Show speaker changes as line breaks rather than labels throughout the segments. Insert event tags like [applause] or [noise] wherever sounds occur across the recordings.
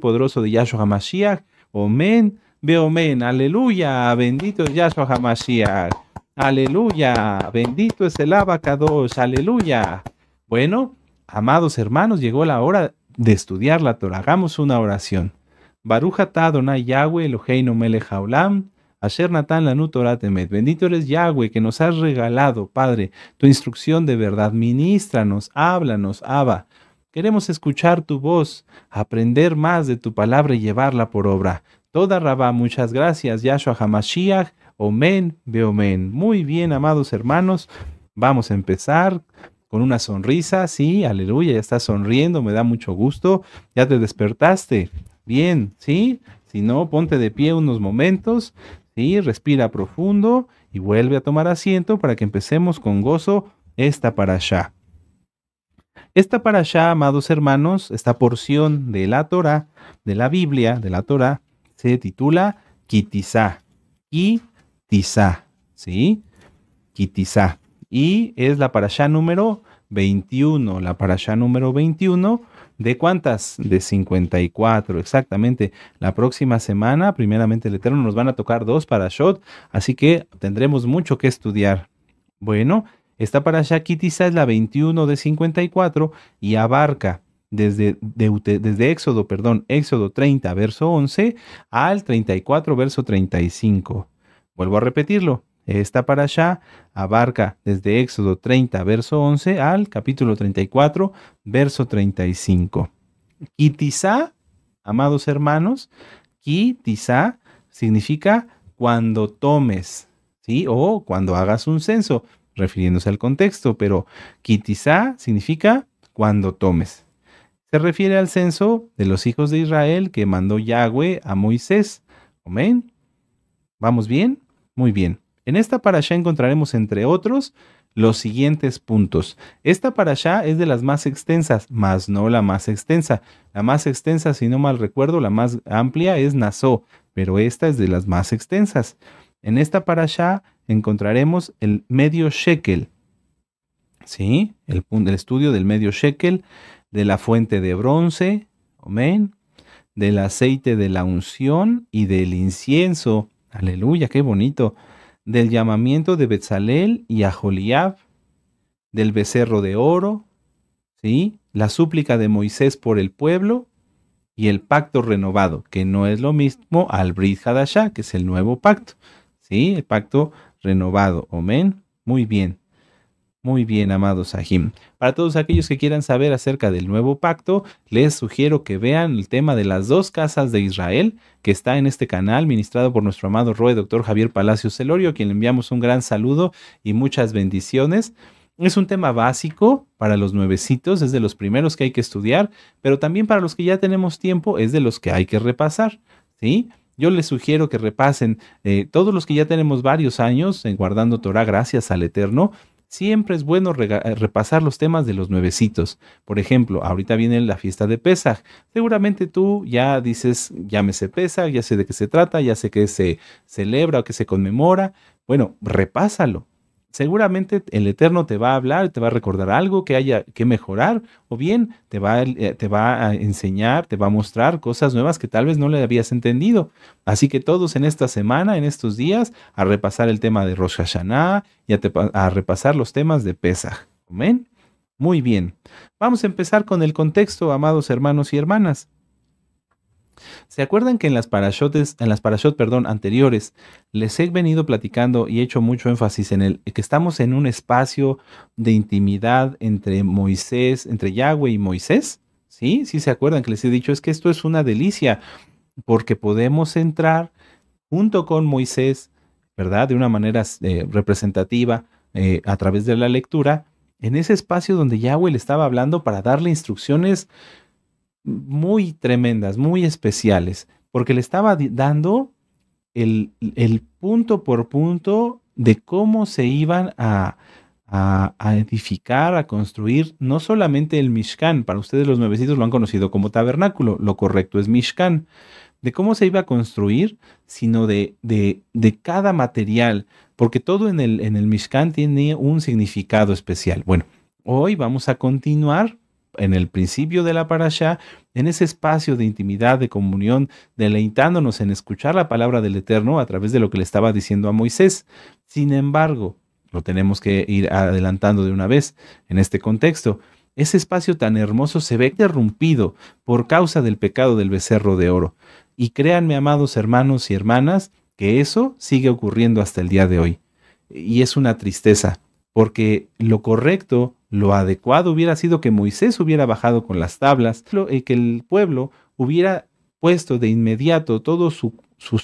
poderoso de Yahshua HaMashiach. Omen, ve aleluya, bendito es Yahshua HaMashiach. Aleluya, bendito es el abacados, aleluya. Bueno, amados hermanos, llegó la hora de estudiar la Torah. Hagamos una oración. Barujata Adonai Yahweh Eloheinu Melech Haolam, Asher Natan Lanu Torah Bendito eres Yahweh que nos has regalado, Padre, tu instrucción de verdad. Ministranos, háblanos, Abba. Queremos escuchar tu voz, aprender más de tu palabra y llevarla por obra. Toda Rabá, muchas gracias, Yahshua Hamashiach, Omen, Beomen. Muy bien, amados hermanos, vamos a empezar con una sonrisa, sí, aleluya, ya estás sonriendo, me da mucho gusto, ya te despertaste, bien, sí, si no, ponte de pie unos momentos, sí, respira profundo y vuelve a tomar asiento para que empecemos con gozo esta para allá. Esta para amados hermanos, esta porción de la Torah, de la Biblia, de la Torah, se titula Kitizá. Kitizá, ¿sí? Kitizá. Y es la para número 21, la para número 21. ¿De cuántas? De 54, exactamente. La próxima semana, primeramente el Eterno, nos van a tocar dos parashot, así que tendremos mucho que estudiar. Bueno, esta allá Kitizá es la 21 de 54 y abarca desde, Éxodo, perdón, Éxodo 30, verso 11 al 34, verso 35. Vuelvo a repetirlo. Esta para allá abarca desde Éxodo 30, verso 11 al capítulo 34, verso 35. Kitizá, amados hermanos, kitizá significa cuando tomes, ¿sí? O cuando hagas un censo refiriéndose al contexto, pero kitizá significa cuando tomes. Se refiere al censo de los hijos de Israel que mandó Yahweh a Moisés. Amén. ¿Vamos bien? Muy bien. En esta parasha encontraremos, entre otros, los siguientes puntos. Esta parasha es de las más extensas, más no la más extensa. La más extensa, si no mal recuerdo, la más amplia es Nazó, pero esta es de las más extensas. En esta parasha encontraremos el medio shekel, ¿sí? El, estudio del medio shekel, de la fuente de bronce, amén, del aceite de la unción y del incienso, aleluya, qué bonito, del llamamiento de Betzalel y a Joliab, del becerro de oro, ¿sí? La súplica de Moisés por el pueblo y el pacto renovado, que no es lo mismo al Brit Hadashah, que es el nuevo pacto, ¿sí? El pacto renovado. Amén. Muy bien. Muy bien, amados Sahim. Para todos aquellos que quieran saber acerca del nuevo pacto, les sugiero que vean el tema de las dos casas de Israel, que está en este canal, ministrado por nuestro amado Roe, doctor Javier Palacio Celorio, a quien le enviamos un gran saludo y muchas bendiciones. Es un tema básico para los nuevecitos, es de los primeros que hay que estudiar, pero también para los que ya tenemos tiempo, es de los que hay que repasar, ¿sí? Yo les sugiero que repasen eh, todos los que ya tenemos varios años en guardando Torah gracias al Eterno. Siempre es bueno eh, repasar los temas de los nuevecitos. Por ejemplo, ahorita viene la fiesta de Pesaj. Seguramente tú ya dices, llámese Pesaj, ya sé de qué se trata, ya sé que se celebra o que se conmemora. Bueno, repásalo seguramente el Eterno te va a hablar, te va a recordar algo que haya que mejorar, o bien te va, eh, te va a enseñar, te va a mostrar cosas nuevas que tal vez no le habías entendido. Así que todos en esta semana, en estos días, a repasar el tema de Rosh Hashanah y a, repasar los temas de Pesach. Amén. Muy bien. Vamos a empezar con el contexto, amados hermanos y hermanas. ¿Se acuerdan que en las parashotes, en las parashot, perdón, anteriores, les he venido platicando y he hecho mucho énfasis en el que estamos en un espacio de intimidad entre Moisés, entre Yahweh y Moisés? ¿Sí? ¿Sí se acuerdan que les he dicho? Es que esto es una delicia porque podemos entrar junto con Moisés, ¿verdad? De una manera eh, representativa eh, a través de la lectura, en ese espacio donde Yahweh le estaba hablando para darle instrucciones muy tremendas, muy especiales, porque le estaba dando el, punto por punto de cómo se iban a, edificar, a construir, no solamente el Mishkan, para ustedes los nuevecitos lo han conocido como tabernáculo, lo correcto es Mishkan, de cómo se iba a construir, sino de, de, cada material, porque todo en el, en el Mishkan tiene un significado especial. Bueno, hoy vamos a continuar en el principio de la parasha, en ese espacio de intimidad, de comunión, deleitándonos en escuchar la palabra del Eterno a través de lo que le estaba diciendo a Moisés. Sin embargo, lo tenemos que ir adelantando de una vez en este contexto. Ese espacio tan hermoso se ve interrumpido por causa del pecado del becerro de oro. Y créanme, amados hermanos y hermanas, que eso sigue ocurriendo hasta el día de hoy. Y es una tristeza, porque lo correcto lo adecuado hubiera sido que Moisés hubiera bajado con las tablas y que el pueblo hubiera puesto de inmediato todo su,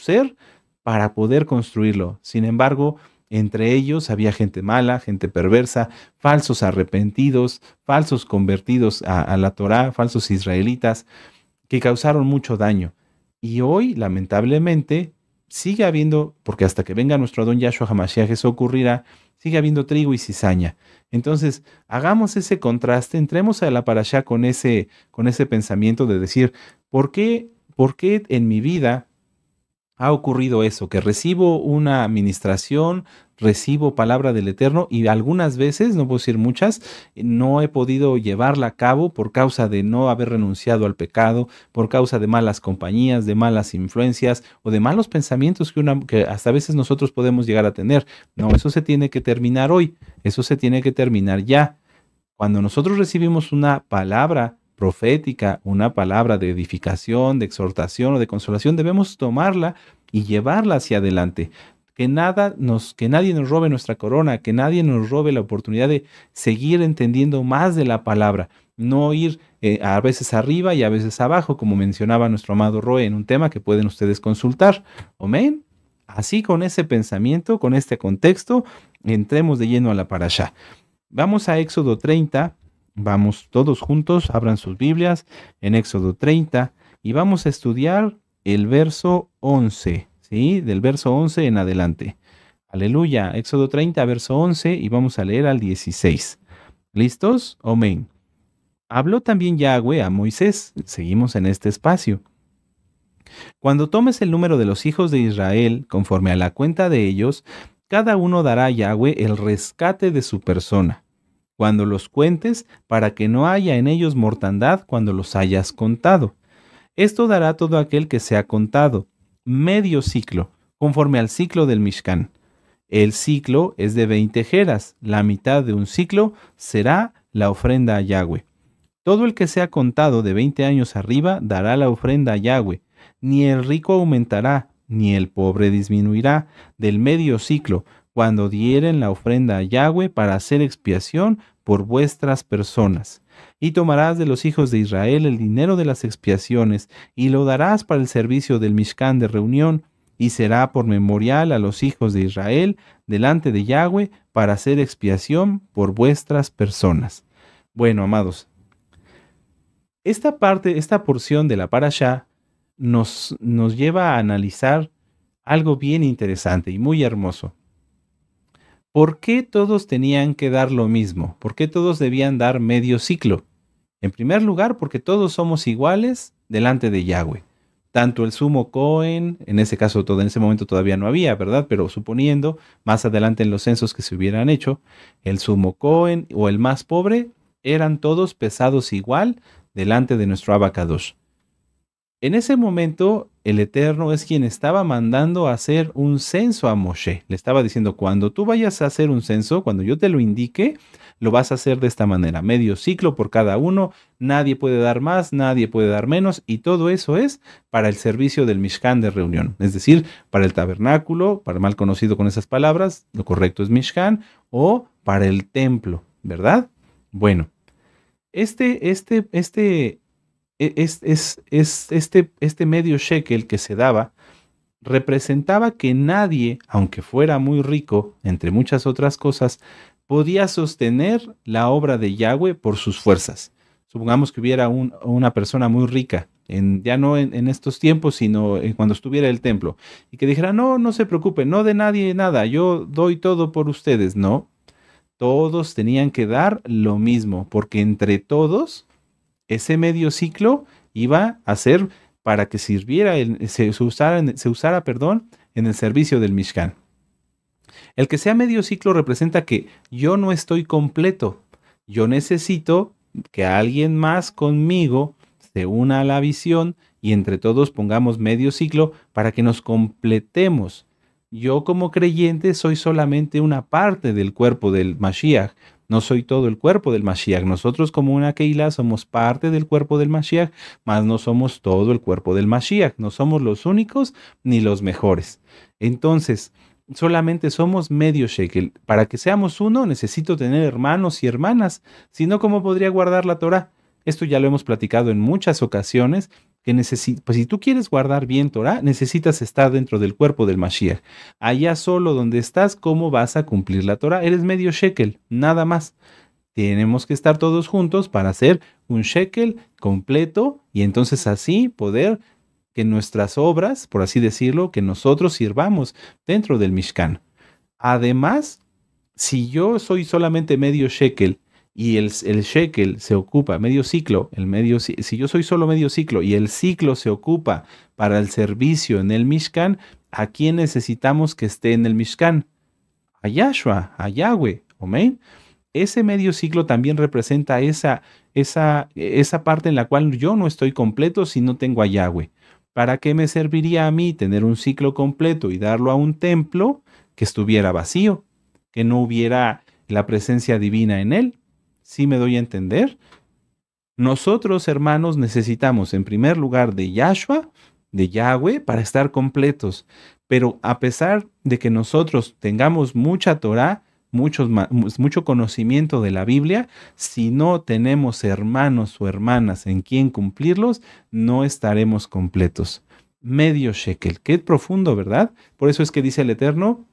ser para poder construirlo. Sin embargo, entre ellos había gente mala, gente perversa, falsos arrepentidos, falsos convertidos a, a, la Torá, falsos israelitas, que causaron mucho daño. Y hoy, lamentablemente, sigue habiendo, porque hasta que venga nuestro don Yahshua Hamashiach eso ocurrirá, sigue habiendo trigo y cizaña. Entonces, hagamos ese contraste, entremos a la parashá con ese, con ese pensamiento de decir, ¿por qué, ¿por qué en mi vida ha ocurrido eso? Que recibo una administración recibo palabra del Eterno y algunas veces, no puedo decir muchas, no he podido llevarla a cabo por causa de no haber renunciado al pecado, por causa de malas compañías, de malas influencias o de malos pensamientos que, hasta veces nosotros podemos llegar a tener. No, eso se tiene que terminar hoy, eso se tiene que terminar ya. Cuando nosotros recibimos una palabra profética, una palabra de edificación, de exhortación o de consolación, debemos tomarla y llevarla hacia adelante que nada nos, que nadie nos robe nuestra corona, que nadie nos robe la oportunidad de seguir entendiendo más de la palabra, no ir eh, a veces arriba y a veces abajo, como mencionaba nuestro amado Roe en un tema que pueden ustedes consultar. Amén. Así con ese pensamiento, con este contexto, entremos de lleno a la parasha. Vamos a Éxodo 30, vamos todos juntos, abran sus Biblias en Éxodo 30 y vamos a estudiar el verso 11. Y Del verso 11 en adelante. Aleluya. Éxodo 30, verso 11 y vamos a leer al 16. ¿Listos? Amén. Habló también Yahweh a Moisés. Seguimos en este espacio. Cuando tomes el número de los hijos de Israel, conforme a la cuenta de ellos, cada uno dará a Yahweh el rescate de su persona, cuando los cuentes, para que no haya en ellos mortandad cuando los hayas contado. Esto dará todo aquel que se ha contado, medio ciclo, conforme al ciclo del Mishkan. El ciclo es de 20 jeras, la mitad de un ciclo será la ofrenda a Yahweh. Todo el que sea contado de 20 años arriba dará la ofrenda a Yahweh. Ni el rico aumentará, ni el pobre disminuirá del medio ciclo, cuando dieren la ofrenda a Yahweh para hacer expiación por vuestras personas y tomarás de los hijos de Israel el dinero de las expiaciones, y lo darás para el servicio del Mishkan de reunión, y será por memorial a los hijos de Israel delante de Yahweh para hacer expiación por vuestras personas. Bueno, amados, esta parte, esta porción de la parasha nos, nos lleva a analizar algo bien interesante y muy hermoso. ¿Por qué todos tenían que dar lo mismo? ¿Por qué todos debían dar medio ciclo? En primer lugar, porque todos somos iguales delante de Yahweh. Tanto el sumo Cohen, en ese caso todo, en ese momento todavía no había, ¿verdad? Pero suponiendo, más adelante en los censos que se hubieran hecho, el sumo Cohen o el más pobre eran todos pesados igual delante de nuestro abacados. En ese momento, el Eterno es quien estaba mandando hacer un censo a Moshe. Le estaba diciendo, cuando tú vayas a hacer un censo, cuando yo te lo indique, lo vas a hacer de esta manera, medio ciclo por cada uno, nadie puede dar más, nadie puede dar menos, y todo eso es para el servicio del Mishkan de reunión, es decir, para el tabernáculo, para mal conocido con esas palabras, lo correcto es Mishkan, o para el templo, ¿verdad? Bueno, este, este, este e, es, es, este, este medio shekel que se daba representaba que nadie, aunque fuera muy rico, entre muchas otras cosas, podía sostener la obra de Yahweh por sus fuerzas. Supongamos que hubiera una persona muy rica, en, ya no en, estos tiempos, sino cuando estuviera el templo, y que dijera, no, no se preocupe, no de nadie nada, yo doy todo por ustedes. No, todos tenían que dar lo mismo, porque entre todos ese medio ciclo iba a ser para que sirviera, se usara, se usara perdón, en el servicio del Mishkan. El que sea medio ciclo representa que yo no estoy completo. Yo necesito que alguien más conmigo se una a la visión y entre todos pongamos medio ciclo para que nos completemos. Yo como creyente soy solamente una parte del cuerpo del Mashiach, no soy todo el cuerpo del Mashiach. Nosotros como una Keilah somos parte del cuerpo del Mashiach, mas no somos todo el cuerpo del Mashiach. No somos los únicos ni los mejores. Entonces, solamente somos medio shekel. Para que seamos uno necesito tener hermanos y hermanas, si no, ¿cómo podría guardar la Torah? Esto ya lo hemos platicado en muchas ocasiones que pues si tú quieres guardar bien Torah, necesitas estar dentro del cuerpo del Mashiach. Allá solo donde estás, ¿cómo vas a cumplir la Torah? Eres medio shekel, nada más. Tenemos que estar todos juntos para hacer un shekel completo y entonces así poder que nuestras obras, por así decirlo, que nosotros sirvamos dentro del Mishkan. Además, si yo soy solamente medio shekel y el, el, shekel se ocupa medio ciclo, el medio, si yo soy solo medio ciclo y el ciclo se ocupa para el servicio en el Mishkan, ¿a quién necesitamos que esté en el Mishkan? A Yahshua, a Yahweh, Ese medio ciclo también representa esa, esa, esa parte en la cual yo no estoy completo si no tengo a Yahweh. ¿Para qué me serviría a mí tener un ciclo completo y darlo a un templo que estuviera vacío, que no hubiera la presencia divina en él? ¿Sí me doy a entender? Nosotros, hermanos, necesitamos en primer lugar de Yahshua, de Yahweh, para estar completos. Pero a pesar de que nosotros tengamos mucha Torah, mucho conocimiento de la Biblia, si no tenemos hermanos o hermanas en quien cumplirlos, no estaremos completos. Medio shekel. Qué profundo, ¿verdad? Por eso es que dice el Eterno,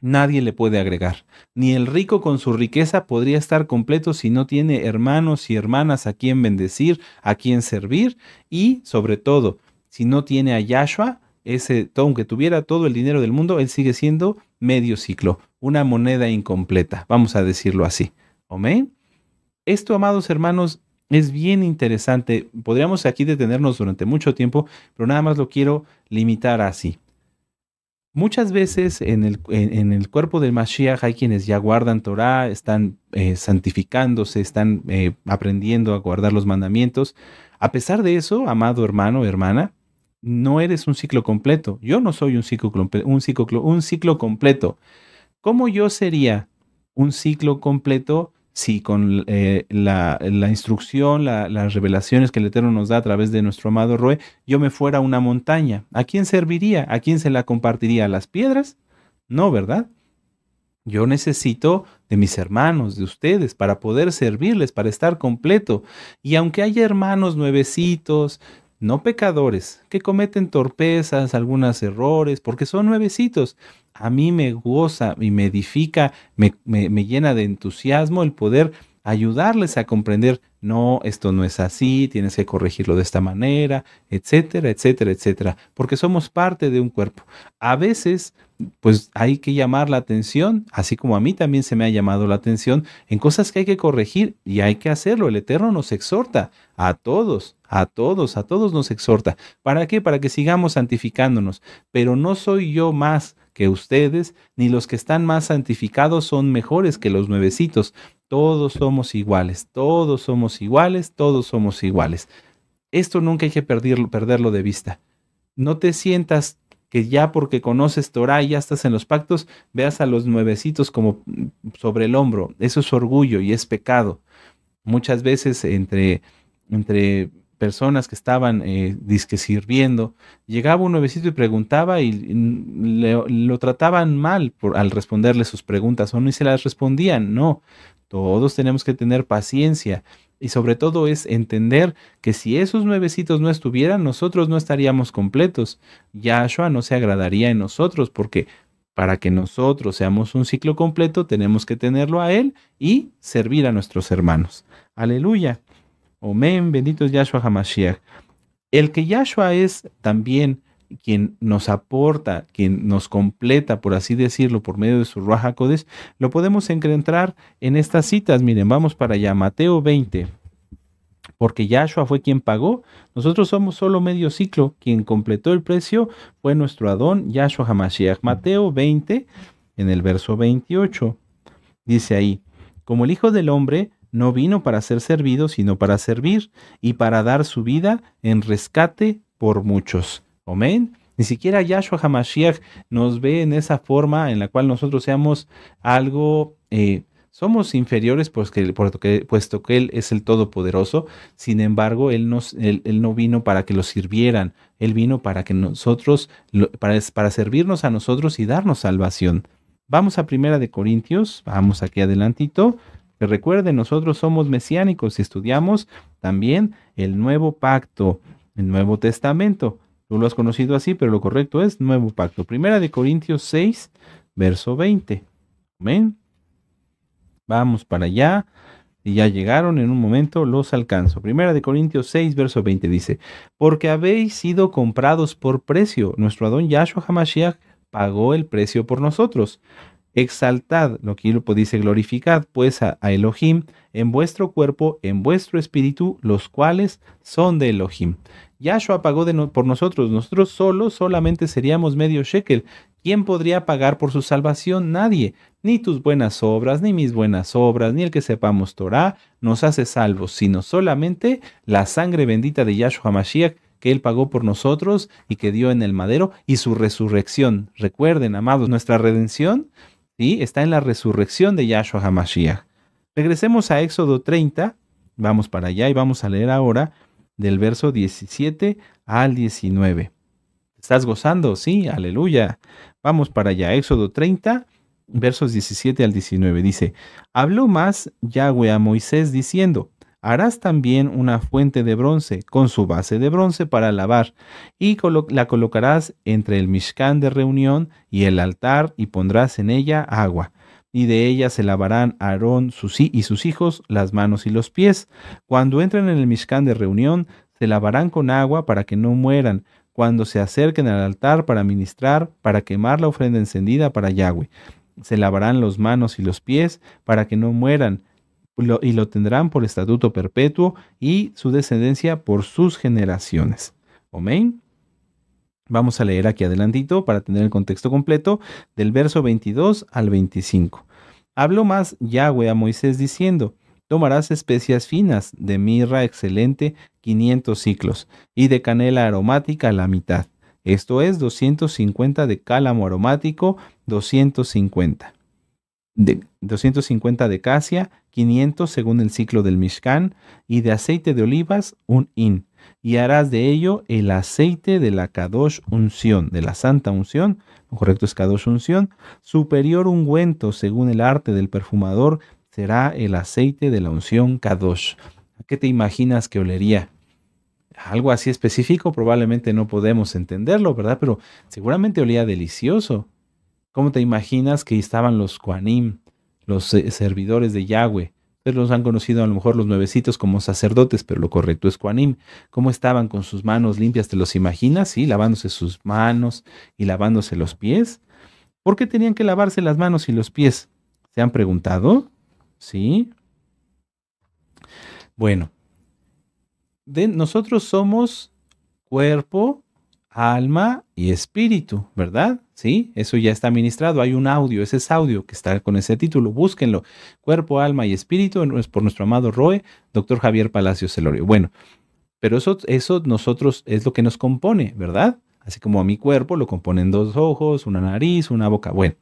Nadie le puede agregar. Ni el rico con su riqueza podría estar completo si no tiene hermanos y hermanas a quien bendecir, a quien servir y, sobre todo, si no tiene a Yahshua, ese, aunque tuviera todo el dinero del mundo, él sigue siendo medio ciclo, una moneda incompleta, vamos a decirlo así. Amén. Esto, amados hermanos, es bien interesante. Podríamos aquí detenernos durante mucho tiempo, pero nada más lo quiero limitar así. Muchas veces en el, cuerpo del Mashiach hay quienes ya guardan Torah, están eh, santificándose, están eh, aprendiendo a guardar los mandamientos. A pesar de eso, amado hermano, hermana, no eres un ciclo completo. Yo no soy un ciclo, un ciclo, un ciclo completo. ¿Cómo yo sería un ciclo completo si con eh, la, instrucción, las revelaciones que el Eterno nos da a través de nuestro amado Roe, yo me fuera a una montaña? ¿A quién serviría? ¿A quién se la compartiría? ¿A las piedras? No, ¿verdad? Yo necesito de mis hermanos, de ustedes, para poder servirles, para estar completo. Y aunque haya hermanos nuevecitos, no pecadores, que cometen torpezas, algunos errores, porque son nuevecitos. A mí me goza y me edifica, me, me llena de entusiasmo el poder ayudarles a comprender, no, esto no es así, tienes que corregirlo de esta manera, etcétera, etcétera, etcétera, porque somos parte de un cuerpo. A veces, pues hay que llamar la atención, así como a mí también se me ha llamado la atención, en cosas que hay que corregir y hay que hacerlo. El Eterno nos exhorta a todos, a todos, a todos nos exhorta. ¿Para qué? Para que sigamos santificándonos, pero no soy yo más que ustedes, ni los que están más santificados son mejores que los nuevecitos. Todos somos iguales, todos somos iguales, todos somos iguales. Esto nunca hay que perderlo, perderlo de vista. No te sientas que ya porque conoces Torah y ya estás en los pactos, veas a los nuevecitos como mm, sobre el hombro. Eso es orgullo y es pecado. Muchas veces entre, entre personas que estaban eh, disque sirviendo, llegaba un nuevecito y preguntaba y mm, lo trataban mal por, al responderle sus preguntas o no se las respondían. No, todos tenemos que tener paciencia y sobre todo es entender que si esos nuevecitos no estuvieran, nosotros no estaríamos completos. Yahshua no se agradaría en nosotros porque para que nosotros seamos un ciclo completo tenemos que tenerlo a Él y servir a nuestros hermanos. Aleluya. Amén, bendito es Yahshua Hamashiach. El que Yahshua es también quien nos aporta, quien nos completa, por así decirlo, por medio de su Ruach lo podemos encontrar en estas citas. Miren, vamos para allá, Mateo 20 porque Yahshua fue quien pagó. Nosotros somos solo medio ciclo. Quien completó el precio fue nuestro Adón, Yahshua Hamashiach. Mateo 20, en el verso 28, dice ahí, como el Hijo del Hombre no vino para ser servido, sino para servir y para dar su vida en rescate por muchos. Amén. Ni siquiera Yahshua Hamashiach nos ve en esa forma en la cual nosotros seamos algo, eh, somos inferiores pues puesto que Él es el Todopoderoso. Sin embargo, él, nos, él, no vino para que lo sirvieran, Él vino para que nosotros, para, para servirnos a nosotros y darnos salvación. Vamos a Primera de Corintios, vamos aquí adelantito, que recuerden, nosotros somos mesiánicos y estudiamos también el nuevo pacto, el Nuevo Testamento. Tú lo has conocido así, pero lo correcto es nuevo pacto. Primera de Corintios 6, verso 20. Amén. Vamos para allá. Y ya llegaron, en un momento los alcanzo. Primera de Corintios 6, verso 20 dice, porque habéis sido comprados por precio. Nuestro Adón Yahshua Hamashiach pagó el precio por nosotros. Exaltad, lo que él pues dice, glorificad pues a, Elohim en vuestro cuerpo, en vuestro espíritu, los cuales son de Elohim. Yahshua pagó por nosotros, nosotros solos solamente seríamos medio shekel. ¿Quién podría pagar por su salvación? Nadie. Ni tus buenas obras, ni mis buenas obras, ni el que sepamos Torah nos hace salvos, sino solamente la sangre bendita de Yahshua Mashiach que Él pagó por nosotros y que dio en el madero y su resurrección. Recuerden, amados, nuestra redención ¿sí? está en la resurrección de Yahshua HaMashiach. Regresemos a Éxodo 30, vamos para allá y vamos a leer ahora del verso 17 al 19. ¿Estás gozando? Sí, aleluya. Vamos para allá. Éxodo 30, versos 17 al 19. Dice, habló más Yahweh a Moisés diciendo, Harás también una fuente de bronce con su base de bronce para lavar y la colocarás entre el mishkan de reunión y el altar y pondrás en ella agua. Y de ella se lavarán Aarón y sus hijos las manos y los pies. Cuando entren en el mishkan de reunión, se lavarán con agua para que no mueran, cuando se acerquen al altar para ministrar, para quemar la ofrenda encendida para Yahweh. Se lavarán los manos y los pies para que no mueran y lo tendrán por estatuto perpetuo y su descendencia por sus generaciones. Amén. Vamos a leer aquí adelantito para tener el contexto completo del verso 22 al 25. Habló más Yahweh a Moisés diciendo, tomarás especias finas de mirra excelente 500 ciclos y de canela aromática la mitad. Esto es 250 de cálamo aromático 250. De, 250 de casia, 500 según el ciclo del Mishkan, y de aceite de olivas, un in. Y harás de ello el aceite de la Kadosh unción, de la Santa unción, lo correcto es Kadosh unción, superior ungüento según el arte del perfumador, será el aceite de la unción Kadosh. ¿A qué te imaginas que olería? Algo así específico probablemente no podemos entenderlo, ¿verdad? Pero seguramente olía delicioso. ¿Cómo te imaginas que estaban los Kuanim los eh, servidores de Yahweh. Ustedes los han conocido a lo mejor los nuevecitos como sacerdotes, pero lo correcto es Quanim. ¿Cómo estaban con sus manos limpias? ¿Te los imaginas? Sí, lavándose sus manos y lavándose los pies. ¿Por qué tenían que lavarse las manos y los pies? ¿Se han preguntado? Sí. Bueno, de, nosotros somos cuerpo, alma y espíritu, ¿verdad? Sí, eso ya está ministrado. Hay un audio, ese es audio que está con ese título. Búsquenlo. Cuerpo, alma y espíritu es por nuestro amado Roe, doctor Javier Palacio Celorio. Bueno, pero eso, eso nosotros es lo que nos compone, ¿verdad? Así como a mi cuerpo lo componen dos ojos, una nariz, una boca. Bueno,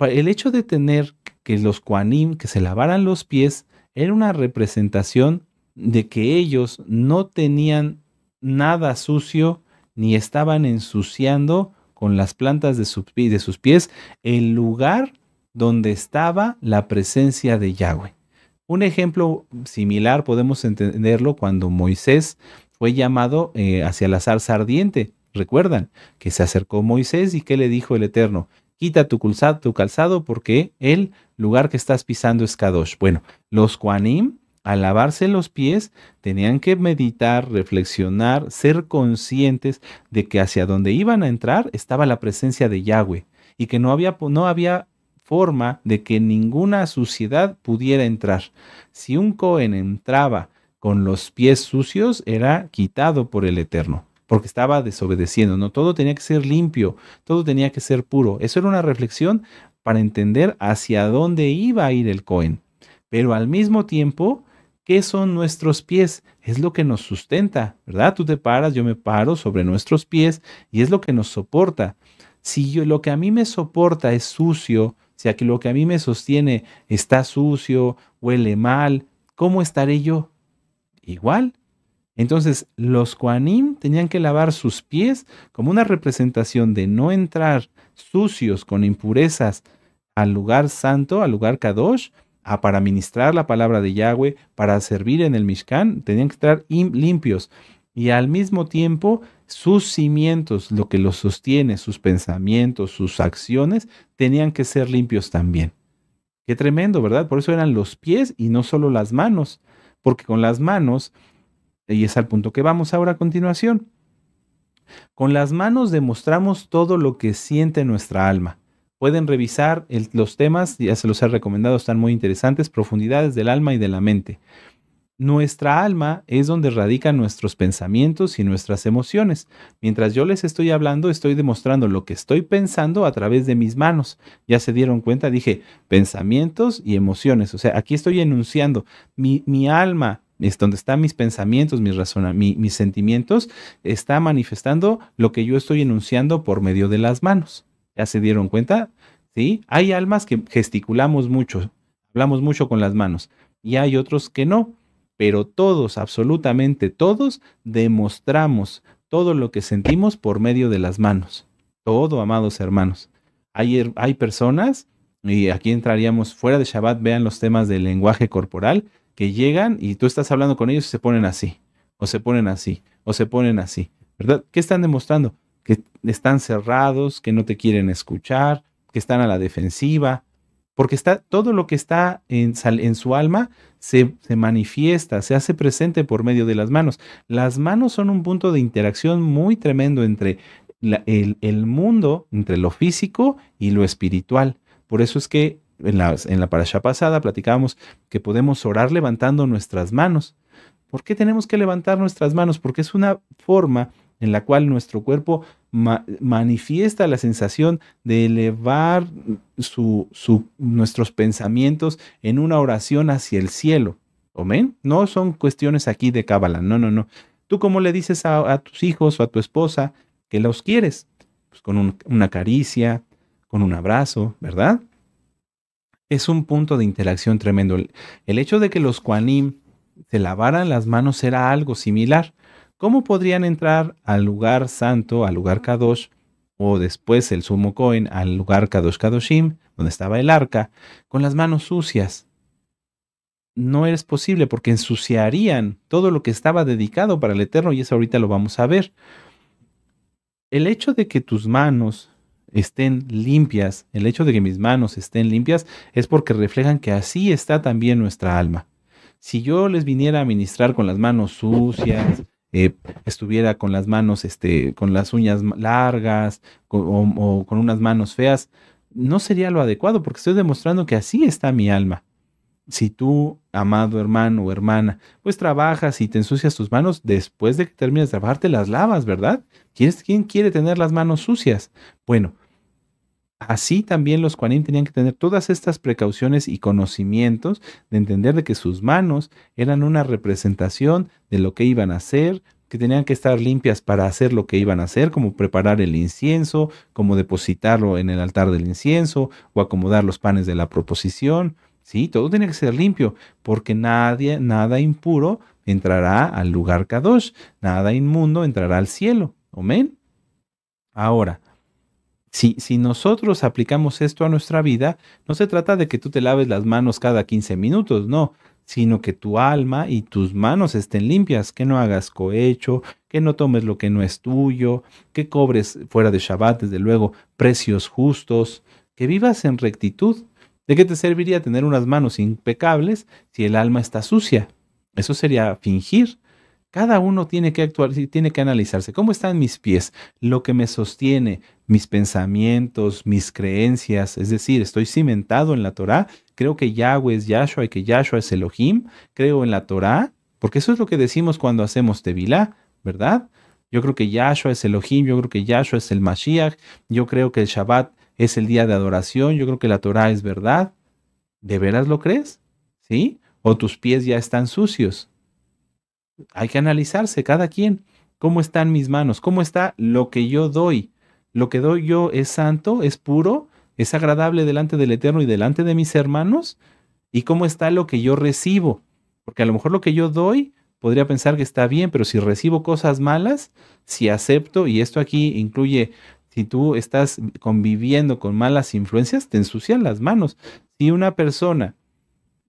el hecho de tener que los Kuanim, que se lavaran los pies, era una representación de que ellos no tenían nada sucio ni estaban ensuciando con las plantas de sus, pies el lugar donde estaba la presencia de Yahweh. Un ejemplo similar podemos entenderlo cuando Moisés fue llamado eh, hacia la zarza ardiente. Recuerdan que se acercó Moisés y que le dijo el Eterno, quita tu, calzado porque el lugar que estás pisando es Kadosh. Bueno, los Kuanim al lavarse los pies, tenían que meditar, reflexionar, ser conscientes de que hacia donde iban a entrar estaba la presencia de Yahweh y que no había, no había forma de que ninguna suciedad pudiera entrar. Si un Cohen entraba con los pies sucios, era quitado por el Eterno porque estaba desobedeciendo, ¿no? Todo tenía que ser limpio, todo tenía que ser puro. Eso era una reflexión para entender hacia dónde iba a ir el Cohen. Pero al mismo tiempo, ¿Qué son nuestros pies? Es lo que nos sustenta, ¿verdad? Tú te paras, yo me paro sobre nuestros pies y es lo que nos soporta. Si lo que a mí me soporta es sucio, si aquí lo que a mí me sostiene está sucio, huele mal, ¿cómo estaré yo? Igual. Entonces, los Kuanim tenían que lavar sus pies como una representación de no entrar sucios con impurezas al lugar santo, al lugar Kadosh, para ministrar la palabra de Yahweh, para servir en el Mishkan, tenían que estar limpios y al mismo tiempo sus cimientos, lo que los sostiene, sus pensamientos, sus acciones, tenían que ser limpios también. Qué tremendo, ¿verdad? Por eso eran los pies y no solo las manos, porque con las manos, y es al punto que vamos ahora a continuación, con las manos demostramos todo lo que siente nuestra alma. Pueden revisar los temas, ya se los he recomendado, están muy interesantes, profundidades del alma y de la mente. Nuestra alma es donde radican nuestros pensamientos y nuestras emociones. Mientras yo les estoy hablando, estoy demostrando lo que estoy pensando a través de mis manos. Ya se dieron cuenta, dije pensamientos y emociones. O sea, aquí estoy enunciando. Mi, alma es donde están mis pensamientos, mis, mis sentimientos, está manifestando lo que yo estoy enunciando por medio de las manos. ¿Ya se dieron cuenta? ¿Sí? Hay almas que gesticulamos mucho, hablamos mucho con las manos y hay otros que no, pero todos, absolutamente todos, demostramos todo lo que sentimos por medio de las manos. Todo, amados hermanos. Hay, hay personas, y aquí entraríamos fuera de Shabbat, vean los temas del lenguaje corporal, que llegan y tú estás hablando con ellos y se ponen así, o se ponen así, o se ponen así, ¿verdad? ¿Qué están demostrando? que están cerrados, que no te quieren escuchar, que están a la defensiva, porque está, todo lo que está en, su alma se, se, manifiesta, se hace presente por medio de las manos. Las manos son un punto de interacción muy tremendo entre el, mundo, entre lo físico y lo espiritual. Por eso es que en la, en la parasha pasada platicábamos que podemos orar levantando nuestras manos. ¿Por qué tenemos que levantar nuestras manos? Porque es una forma en la cual nuestro cuerpo manifiesta la sensación de elevar nuestros pensamientos en una oración hacia el cielo. ¿Amén? No son cuestiones aquí de cábala, no, no, no. ¿Tú cómo le dices a, tus hijos o a tu esposa que los quieres? Pues con una caricia, con un abrazo, ¿verdad? Es un punto de interacción tremendo. El hecho de que los Kuanim se lavaran las manos era algo similar. ¿cómo podrían entrar al lugar santo, al lugar Kadosh, o después el sumo Coin, al lugar Kadosh Kadoshim, donde estaba el arca, con las manos sucias? No es posible porque ensuciarían todo lo que estaba dedicado para el Eterno y eso ahorita lo vamos a ver. El hecho de que tus manos estén limpias, el hecho de que mis manos estén limpias es porque reflejan que así está también nuestra alma. Si yo les viniera a ministrar con las manos sucias, eh, estuviera con las manos, este, con las uñas largas o, con unas manos feas, no sería lo adecuado porque estoy demostrando que así está mi alma. Si tú, amado hermano o hermana, pues trabajas y te ensucias tus manos, después de que termines de trabajar las lavas, ¿verdad? ¿Quién quiere tener las manos sucias? Bueno, Así también los Kuanim tenían que tener todas estas precauciones y conocimientos de entender de que sus manos eran una representación de lo que iban a hacer, que tenían que estar limpias para hacer lo que iban a hacer, como preparar el incienso, como depositarlo en el altar del incienso o acomodar los panes de la proposición. Sí, todo tiene que ser limpio, porque nadie, nada impuro entrará al lugar Kadosh, nada inmundo entrará al cielo. Amén. Ahora, si, nosotros aplicamos esto a nuestra vida, no se trata de que tú te laves las manos cada 15 minutos, no, sino que tu alma y tus manos estén limpias, que no hagas cohecho, que no tomes lo que no es tuyo, que cobres fuera de Shabbat, desde luego, precios justos, que vivas en rectitud. ¿De qué te serviría tener unas manos impecables si el alma está sucia? Eso sería fingir. Cada uno tiene que actuar, tiene que analizarse. ¿Cómo están mis pies? Lo que me sostiene, mis pensamientos, mis creencias, es decir, estoy cimentado en la Torah, creo que Yahweh es Yahshua y que Yahshua es Elohim, creo en la Torah, porque eso es lo que decimos cuando hacemos Tevilá, ¿verdad? Yo creo que Yahshua es Elohim, yo creo que Yahshua es el Mashiach, yo creo que el Shabbat es el día de adoración, yo creo que la Torah es verdad. ¿De veras lo crees? ¿Sí? ¿O tus pies ya están sucios? Hay que analizarse cada quien. ¿Cómo están mis manos? ¿Cómo está lo que yo doy? lo que doy yo es santo, es puro, es agradable delante del Eterno y delante de mis hermanos, y cómo está lo que yo recibo. Porque a lo mejor lo que yo doy podría pensar que está bien, pero si recibo cosas malas, si acepto, y esto aquí incluye, si tú estás conviviendo con malas influencias, te ensucian las manos. Si una persona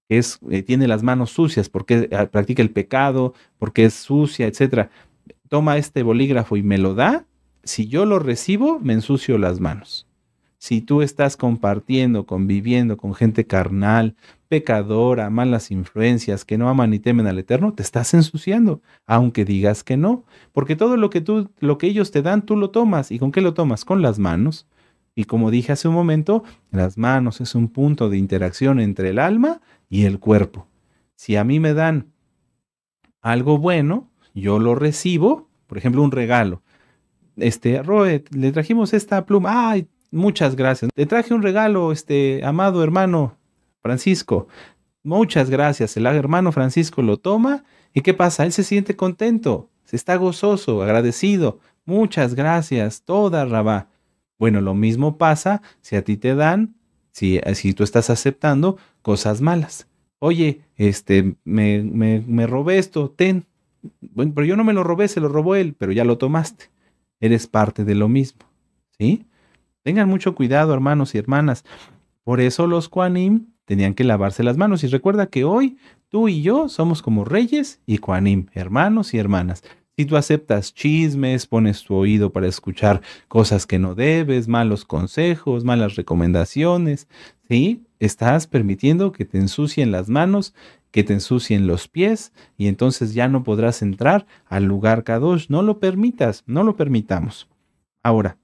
eh, tiene las manos sucias porque ah, practica el pecado, porque es sucia, etcétera, toma este bolígrafo y me lo da, si yo lo recibo, me ensucio las manos. Si tú estás compartiendo, conviviendo con gente carnal, pecadora, malas influencias, que no aman ni temen al Eterno, te estás ensuciando, aunque digas que no, porque todo lo que tú, lo que ellos te dan, tú lo tomas. ¿Y con qué lo tomas? Con las manos. Y como dije hace un momento, las manos es un punto de interacción entre el alma y el cuerpo. Si a mí me dan algo bueno, yo lo recibo, por ejemplo, un regalo, este, Roe, le trajimos esta pluma, ay, muchas gracias. Le traje un regalo, este, amado hermano Francisco. Muchas gracias. El hermano Francisco lo toma y ¿qué pasa? Él se siente contento, se está gozoso, agradecido. Muchas gracias, toda Rabá. Bueno, lo mismo pasa si a ti te dan, si, si tú estás aceptando cosas malas. Oye, este, me, me, me robé esto, ten. Bueno, pero yo no me lo robé, se lo robó él, pero ya lo tomaste eres parte de lo mismo. ¿Sí? Tengan mucho cuidado, hermanos y hermanas. Por eso los Kuanim tenían que lavarse las manos. Y recuerda que hoy tú y yo somos como reyes y Kuanim, hermanos y hermanas. Si tú aceptas chismes, pones tu oído para escuchar cosas que no debes, malos consejos, malas recomendaciones, ¿sí? Estás permitiendo que te ensucien las manos que te ensucien los pies y entonces ya no podrás entrar al lugar Kadosh. No lo permitas, no lo permitamos. Ahora,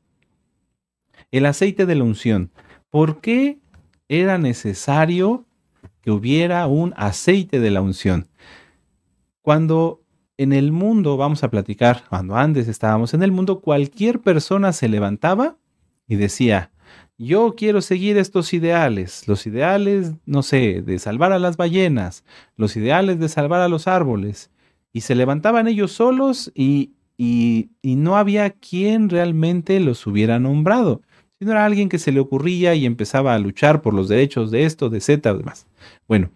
el aceite de la unción. ¿Por qué era necesario que hubiera un aceite de la unción? Cuando en el mundo, vamos a platicar, cuando antes estábamos en el mundo, cualquier persona se levantaba y decía, yo quiero seguir estos ideales, los ideales, no sé, de salvar a las ballenas, los ideales de salvar a los árboles. Y se levantaban ellos solos y, y, no había quien realmente los hubiera nombrado, sino era alguien que se le ocurría y empezaba a luchar por los derechos de esto, de Z o demás. Bueno,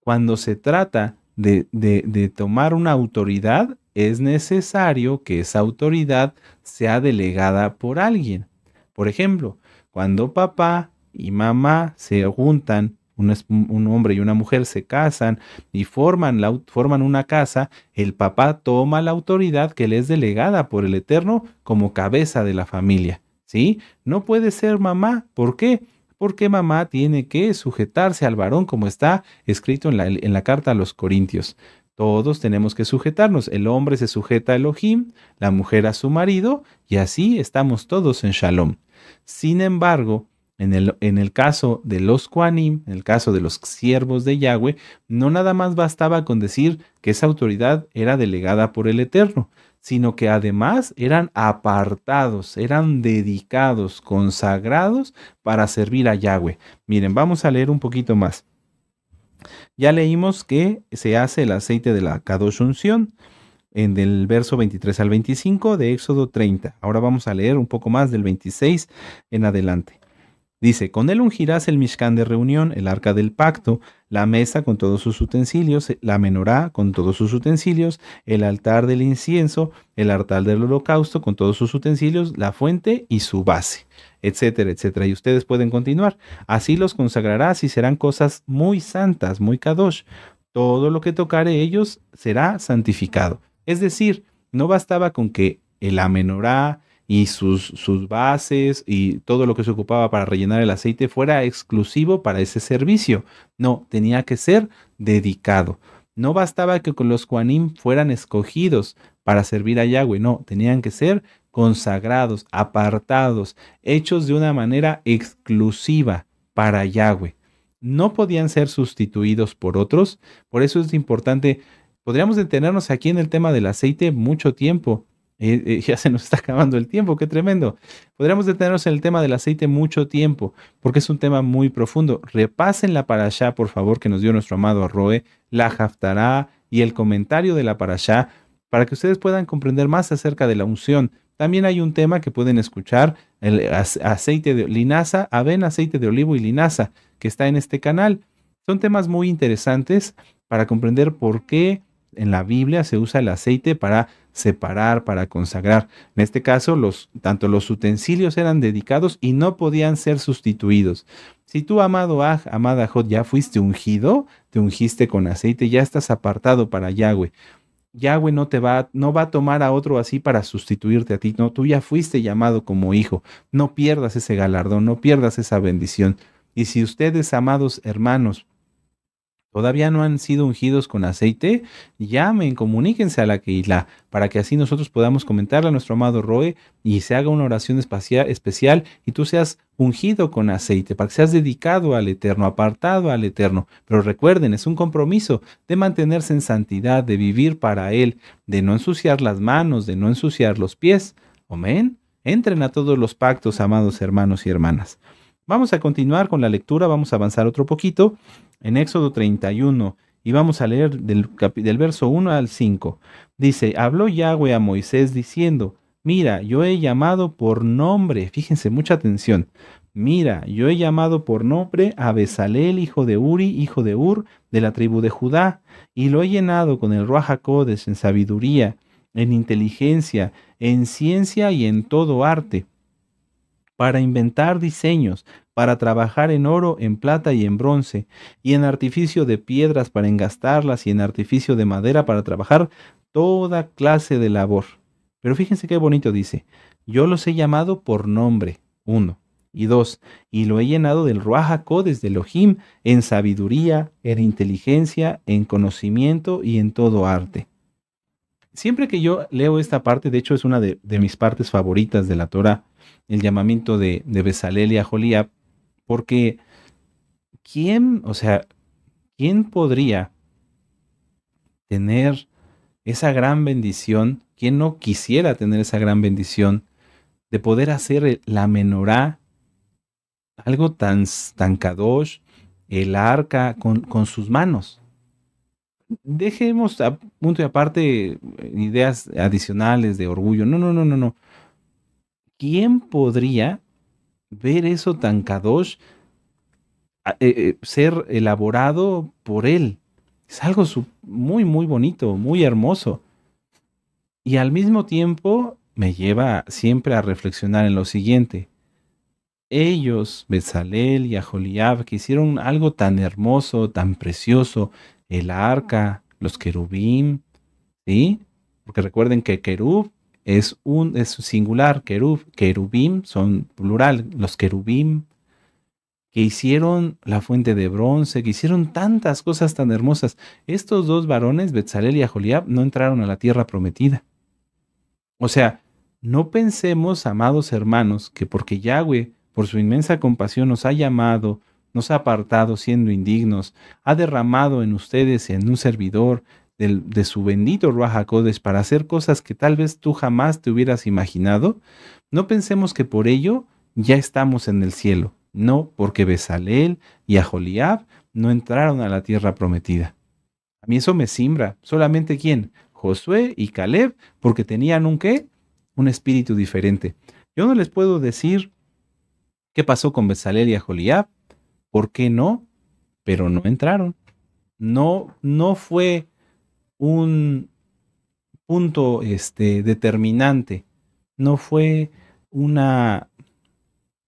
cuando se trata de, de tomar una autoridad, es necesario que esa autoridad sea delegada por alguien. Por ejemplo, cuando papá y mamá se juntan, un, hombre y una mujer se casan y forman, la, forman una casa, el papá toma la autoridad que le es delegada por el Eterno como cabeza de la familia. ¿Sí? No puede ser mamá. ¿Por qué? porque mamá tiene que sujetarse al varón como está escrito en la, en la, carta a los Corintios. Todos tenemos que sujetarnos. El hombre se sujeta a Elohim, la mujer a su marido, y así estamos todos en Shalom. Sin embargo, en el, caso de los Kuanim, en el caso de los siervos de Yahweh, no nada más bastaba con decir que esa autoridad era delegada por el Eterno, sino que además eran apartados, eran dedicados, consagrados para servir a Yahweh. Miren, vamos a leer un poquito más. Ya leímos que se hace el aceite de la Kadosh en el verso 23 al 25 de Éxodo 30. Ahora vamos a leer un poco más del 26 en adelante. Dice, con él ungirás el Mishkan de reunión, el arca del pacto, la mesa con todos sus utensilios, la menorá con todos sus utensilios, el altar del incienso, el altar del holocausto con todos sus utensilios, la fuente y su base, etcétera, etcétera. Y ustedes pueden continuar. Así los consagrarás y serán cosas muy santas, muy kadosh. Todo lo que tocare ellos será santificado. Es decir, no bastaba con que el amenorá y sus, sus bases y todo lo que se ocupaba para rellenar el aceite fuera exclusivo para ese servicio. No, tenía que ser dedicado. No bastaba que los Kuanim fueran escogidos para servir a Yahweh, no, tenían que ser consagrados, apartados, hechos de una manera exclusiva para Yahweh. No podían ser sustituidos por otros, por eso es importante podríamos detenernos aquí en el tema del aceite mucho tiempo. Eh, eh, [laughs] ya se nos está acabando el tiempo, qué tremendo. Podríamos detenernos en el tema del aceite mucho tiempo, porque es un tema muy profundo. Repasen la parashá, por favor, que nos dio nuestro amado Arroe, la haftará y el comentario de la parashá, para que ustedes puedan comprender más acerca de la unción. También hay un tema que pueden escuchar, el aceite de linaza, avena, aceite de olivo y linaza, que está en este canal. Son temas muy interesantes para comprender por qué en la Biblia se usa el aceite para separar, para consagrar. En este caso, los, tanto los utensilios eran dedicados y no podían ser sustituidos. Si tú, amado Aj, amada Jod, ya fuiste ungido, te ungiste con aceite, ya estás apartado para Yahweh. Yahweh no te va, no va a tomar a otro así para sustituirte a ti. No, tú ya fuiste llamado como hijo. No pierdas ese galardón, no pierdas esa bendición. Y si ustedes, amados hermanos, todavía no han sido ungidos con aceite, llamen, comuníquense a la Keilah, para que así nosotros podamos comentarle a nuestro amado Roe y se haga una oración especial y tú seas ungido con aceite, para que seas dedicado al Eterno, apartado al Eterno. Pero recuerden, es un compromiso de mantenerse en santidad, de vivir para Él, de no ensuciar las manos, de no ensuciar los pies. Amén. Entren a todos los pactos, amados hermanos y hermanas. Vamos a continuar con la lectura, vamos a avanzar otro poquito en Éxodo 31 y vamos a leer del, verso 1 al 5. Dice, habló Yahweh a Moisés diciendo, mira, yo he llamado por nombre, fíjense mucha atención, mira, yo he llamado por nombre a Besalel, hijo de Uri, hijo de Ur, de la tribu de Judá, y lo he llenado con el Ruajacodes en sabiduría, en inteligencia, en ciencia y en todo arte para inventar diseños, para trabajar en oro, en plata y en bronce, y en artificio de piedras para engastarlas, y en artificio de madera para trabajar toda clase de labor. Pero fíjense qué bonito dice, yo los he llamado por nombre, uno, y dos, y lo he llenado del Ruajaco desde Elohim, en sabiduría, en inteligencia, en conocimiento y en todo arte. Siempre que yo leo esta parte, de hecho es una de, mis partes favoritas de la Torah, el llamamiento de, de Besalel a porque, ¿quién, o sea, quién podría tener esa gran bendición? ¿Quién no quisiera tener esa gran bendición de poder hacer la menorá, algo tan, tan kadosh, el arca con, sus manos? Dejemos a punto y aparte ideas adicionales de orgullo. No, no, no, no, no. ¿Quién podría ver eso tan kadosh, eh, eh, ser elaborado por él. Es algo muy, muy bonito, muy hermoso. Y al mismo tiempo me lleva siempre a reflexionar en lo siguiente. Ellos, Bezalel y Aholiab, que hicieron algo tan hermoso, tan precioso, el arca, los querubín, ¿sí? Porque recuerden que querub es un es singular, querub, querubim, son plural, los querubim, que hicieron la fuente de bronce, que hicieron tantas cosas tan hermosas. Estos dos varones, Betzalel y ajoliab no entraron a la tierra prometida. O sea, no pensemos, amados hermanos, que porque Yahweh, por su inmensa compasión, nos ha llamado, nos ha apartado siendo indignos, ha derramado en ustedes, en un servidor, de, su bendito Ruajacodes para hacer cosas que tal vez tú jamás te hubieras imaginado, no pensemos que por ello ya estamos en el cielo. No, porque Besalel y Aholiab no entraron a la tierra prometida. A mí eso me simbra. ¿Solamente quién? Josué y Caleb, porque tenían un qué? Un espíritu diferente. Yo no les puedo decir qué pasó con Besalel y Aholiab, por qué no, pero no entraron. No, no fue un punto este, determinante, no fue una,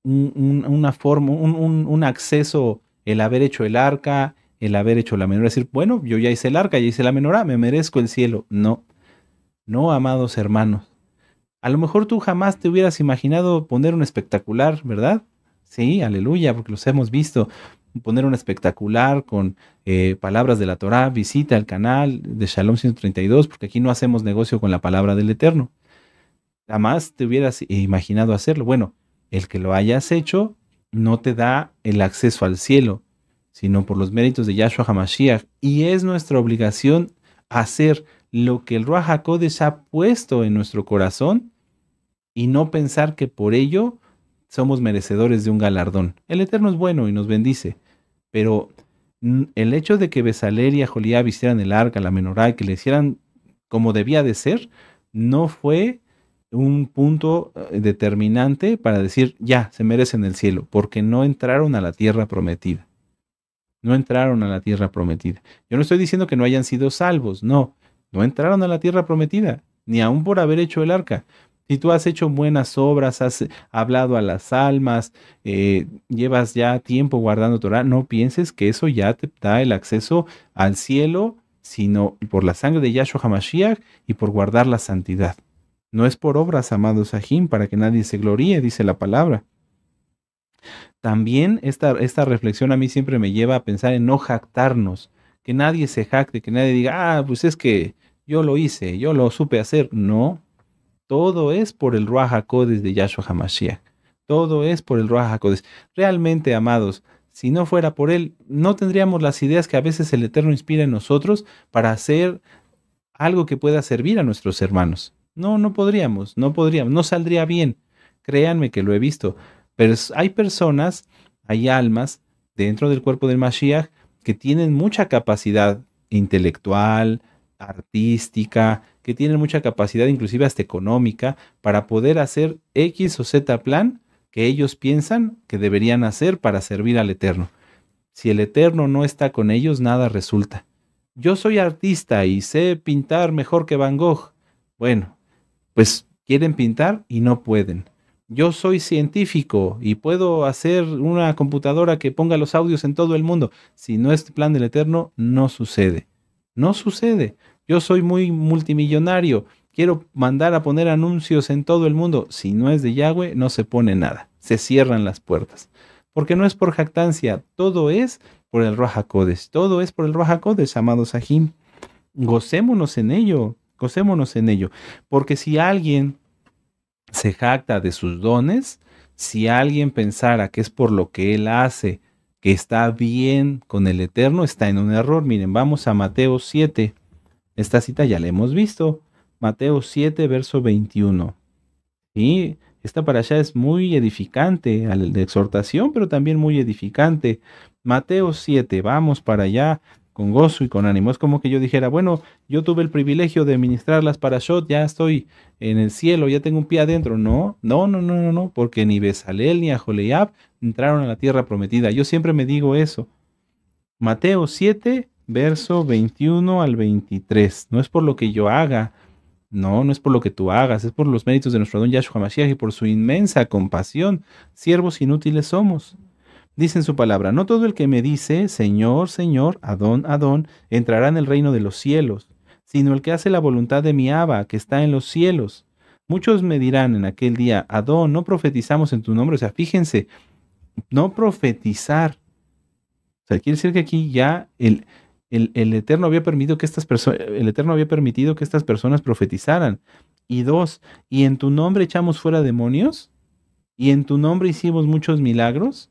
una forma, un, un, acceso el haber hecho el arca, el haber hecho la menor, decir, bueno, yo ya hice el arca, ya hice la menorá, me merezco el cielo. No, no, amados hermanos. A lo mejor tú jamás te hubieras imaginado poner un espectacular, ¿verdad? Sí, aleluya, porque los hemos visto poner un espectacular con eh, palabras de la Torah, visita el canal de Shalom 132, porque aquí no hacemos negocio con la palabra del Eterno. Jamás te hubieras eh, imaginado hacerlo. Bueno, el que lo hayas hecho no te da el acceso al cielo, sino por los méritos de Yahshua HaMashiach. Y es nuestra obligación hacer lo que el Ruach HaKodesh ha puesto en nuestro corazón y no pensar que por ello somos merecedores de un galardón. El Eterno es bueno y nos bendice, pero el hecho de que Besaler y Joliab vistieran el arca, la menorá, que le hicieran como debía de ser, no fue un punto eh, determinante para decir, ya, se merecen el cielo, porque no entraron a la tierra prometida. No entraron a la tierra prometida. Yo no estoy diciendo que no hayan sido salvos, no, no entraron a la tierra prometida, ni aun por haber hecho el arca, si tú has hecho buenas obras, has eh, hablado a las almas, eh, llevas ya tiempo guardando Torah, no pienses que eso ya te da el acceso al cielo, sino por la sangre de Yahshua HaMashiach y por guardar la santidad. No es por obras, amados Sahim, para que nadie se gloríe, dice la palabra. También esta reflexión a mí siempre me lleva a pensar en no jactarnos, que nadie se jacte, que nadie diga, ah, pues es que yo lo hice, yo lo supe hacer. No, todo es por el Ruach HaKodesh de Yahshua HaMashiach. Todo es por el Ruach HaKodesh. Realmente, amados, si no fuera por él, no tendríamos las ideas que a veces el Eterno inspira en nosotros para hacer algo que pueda servir a nuestros hermanos. No, no podríamos, no podríamos, no saldría bien. Créanme que lo he visto. Pero hay personas, hay almas dentro del cuerpo del Mashiach que tienen mucha capacidad intelectual, artística, que tienen mucha capacidad, inclusive hasta económica, para poder hacer X o Z plan que ellos piensan que deberían hacer para servir al Eterno. Si el Eterno no está con ellos, nada resulta. Yo soy artista y sé pintar mejor que Van Gogh. Bueno, pues quieren pintar y no pueden. Yo soy científico y puedo hacer una computadora que ponga los audios en todo el mundo. Si no es plan del Eterno, no sucede. No sucede. Yo soy muy multimillonario, quiero mandar a poner anuncios en todo el mundo. Si no es de Yahweh, no se pone nada, se cierran las puertas. Porque no es por jactancia, todo es por el Rojacodes. todo es por el Rojacodes, amado amados Ajim. Gocémonos en ello, gocémonos en ello. Porque si alguien se jacta de sus dones, si alguien pensara que es por lo que él hace, que está bien con el Eterno, está en un error. Miren, vamos a Mateo 7, esta cita ya la hemos visto. Mateo 7, verso 21. Y esta para allá es muy edificante, de exhortación, pero también muy edificante. Mateo 7, vamos para allá con gozo y con ánimo. Es como que yo dijera, bueno, yo tuve el privilegio de ministrar las parashot, ya estoy en el cielo, ya tengo un pie adentro. No, no, no, no, no, no, porque ni Besalel ni Ajoleab entraron a la tierra prometida. Yo siempre me digo eso. Mateo 7, verso 21 al 23. No es por lo que yo haga, no, no es por lo que tú hagas, es por los méritos de nuestro don Yahshua Mashiach y por su inmensa compasión. Siervos inútiles somos. Dice en su palabra, no todo el que me dice, Señor, Señor, Adón, Adón, entrará en el reino de los cielos, sino el que hace la voluntad de mi Abba, que está en los cielos. Muchos me dirán en aquel día, Adón, no profetizamos en tu nombre. O sea, fíjense, no profetizar. O sea, quiere decir que aquí ya el, el, Eterno había permitido que estas personas, el Eterno había permitido que estas personas profetizaran. Y dos, y en tu nombre echamos fuera demonios, y en tu nombre hicimos muchos milagros,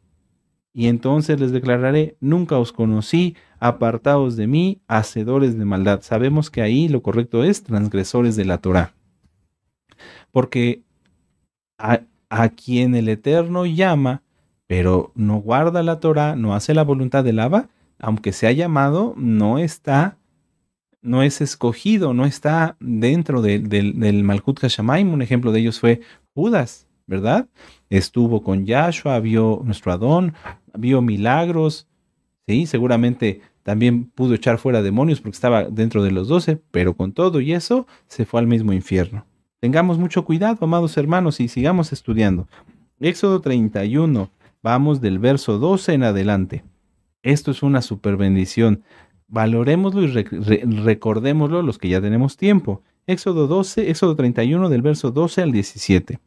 y entonces les declararé, nunca os conocí, apartaos de mí, hacedores de maldad. Sabemos que ahí lo correcto es transgresores de la Torah. Porque a, quien el Eterno llama, pero no guarda la Torah, no hace la voluntad del Abba, aunque ha llamado, no está, no es escogido, no está dentro del Malkut Hashamaim. Un ejemplo de ellos fue Judas, ¿verdad? Estuvo con Yahshua, vio nuestro Adón, vio milagros, ¿sí? Seguramente también pudo echar fuera demonios porque estaba dentro de los doce, pero con todo y eso se fue al mismo infierno. Tengamos mucho cuidado, amados hermanos, y sigamos estudiando. Éxodo 31, vamos del verso 12 en adelante. Esto es una super bendición. Valoremoslo y recordémoslo los que ya tenemos tiempo. Éxodo 12, Éxodo 31 del verso 12 al 17.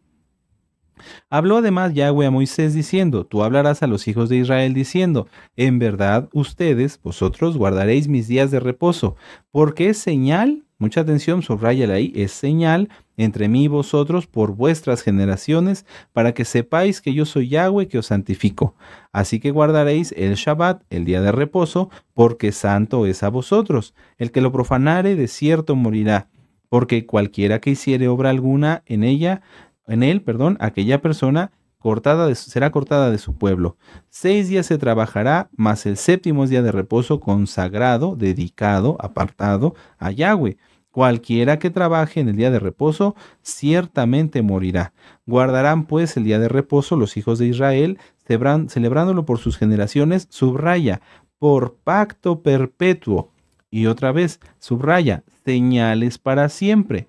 Habló además Yahweh a Moisés diciendo, Tú hablarás a los hijos de Israel diciendo, En verdad ustedes, vosotros guardaréis mis días de reposo, porque es señal mucha atención, subrayala ahí, es señal entre mí y vosotros por vuestras generaciones, para que sepáis que yo soy Yahweh que os santifico. Así que guardaréis el Shabbat, el día de reposo, porque santo es a vosotros. El que lo profanare de cierto morirá, porque cualquiera que hiciere obra alguna en ella, en él, perdón, aquella persona cortada será cortada de su pueblo. Seis días se trabajará, más el séptimo es día de reposo consagrado, dedicado, apartado a Yahweh. Cualquiera que trabaje en el día de reposo ciertamente morirá. Guardarán pues el día de reposo los hijos de Israel, celebrándolo por sus generaciones, subraya, por pacto perpetuo. Y otra vez, subraya, señales para siempre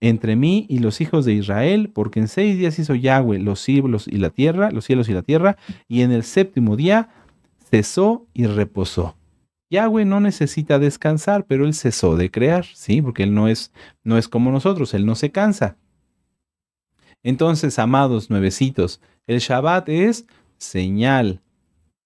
entre mí y los hijos de Israel, porque en seis días hizo Yahweh los cielos y la tierra, los cielos y la tierra, y en el séptimo día cesó y reposó. Yahweh no necesita descansar, pero él cesó de crear, ¿sí? Porque él no es, no es como nosotros, él no se cansa. Entonces, amados nuevecitos, el Shabbat es señal,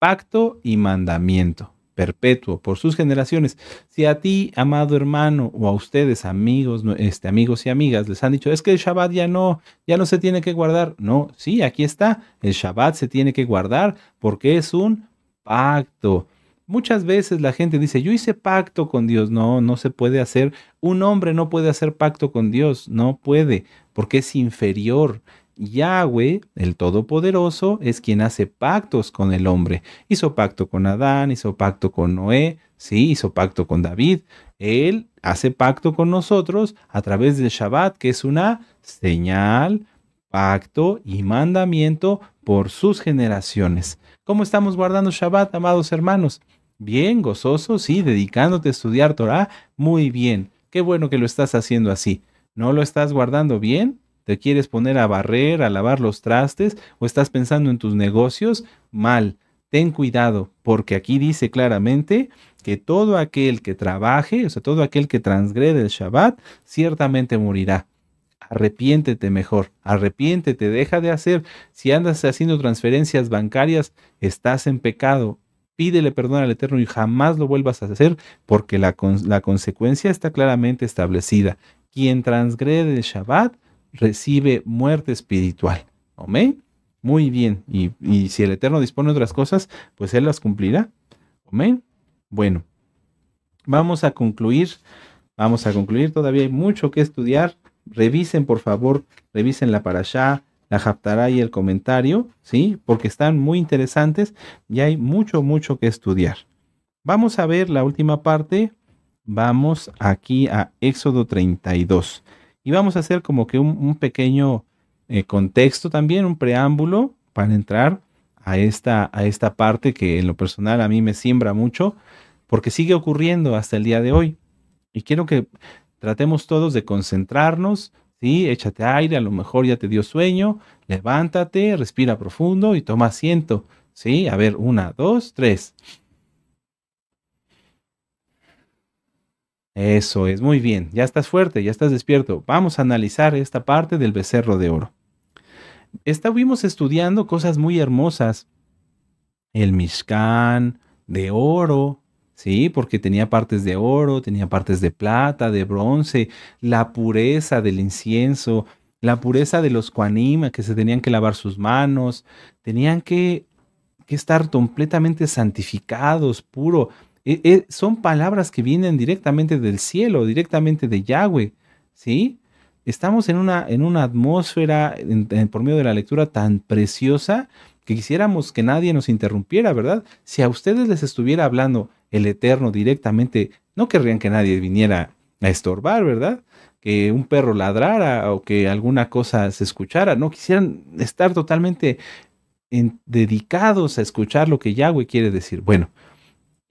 pacto y mandamiento perpetuo por sus generaciones. Si a ti, amado hermano, o a ustedes, amigos, este, amigos y amigas, les han dicho, es que el Shabbat ya no, ya no se tiene que guardar. No, sí, aquí está, el Shabbat se tiene que guardar porque es un pacto. Muchas veces la gente dice, yo hice pacto con Dios. No, no se puede hacer. Un hombre no puede hacer pacto con Dios, no puede, porque es inferior. Yahweh, el Todopoderoso, es quien hace pactos con el hombre. Hizo pacto con Adán, hizo pacto con Noé, sí, hizo pacto con David. Él hace pacto con nosotros a través del Shabbat, que es una señal, pacto y mandamiento por sus generaciones. ¿Cómo estamos guardando Shabbat, amados hermanos? Bien, gozoso, sí, dedicándote a estudiar Torah, muy bien. Qué bueno que lo estás haciendo así. ¿No lo estás guardando bien? ¿Te quieres poner a barrer, a lavar los trastes o estás pensando en tus negocios? Mal. Ten cuidado, porque aquí dice claramente que todo aquel que trabaje, o sea, todo aquel que transgrede el Shabbat, ciertamente morirá. Arrepiéntete mejor, arrepiéntete, deja de hacer. Si andas haciendo transferencias bancarias, estás en pecado. Pídele perdón al Eterno y jamás lo vuelvas a hacer, porque la, la consecuencia está claramente establecida. Quien transgrede el Shabbat recibe muerte espiritual. Amén. Muy bien. Y, si el Eterno dispone de otras cosas, pues Él las cumplirá. Amén. Bueno, vamos a concluir. Vamos a concluir. Todavía hay mucho que estudiar. Revisen, por favor, revisen la parashá, la japtará y el comentario, ¿sí? Porque están muy interesantes y hay mucho, mucho que estudiar. Vamos a ver la última parte. Vamos aquí a Éxodo 32. Y vamos a hacer como que un, pequeño eh, contexto también, un preámbulo para entrar a esta, a esta parte que en lo personal a mí me siembra mucho, porque sigue ocurriendo hasta el día de hoy. Y quiero que tratemos todos de concentrarnos, ¿sí? Échate aire, a lo mejor ya te dio sueño, levántate, respira profundo y toma asiento, ¿sí? A ver, una, dos, tres. Eso es, muy bien, ya estás fuerte, ya estás despierto. Vamos a analizar esta parte del becerro de oro. Estuvimos estudiando cosas muy hermosas. El Mishkan de oro, ¿sí? Porque tenía partes de oro, tenía partes de plata, de bronce, la pureza del incienso, la pureza de los Kuanima que se tenían que lavar sus manos, tenían que, que estar completamente santificados, puro e, e, son palabras que vienen directamente del cielo, directamente de Yahweh, ¿sí? Estamos en una, en una atmósfera, por medio de la lectura, tan preciosa que quisiéramos que nadie nos interrumpiera, ¿verdad? Si a ustedes les estuviera hablando el Eterno directamente, no querrían que nadie viniera a estorbar, ¿verdad? Que un perro ladrara o que alguna cosa se escuchara, no quisieran estar totalmente dedicados a escuchar lo que Yahweh quiere decir. Bueno,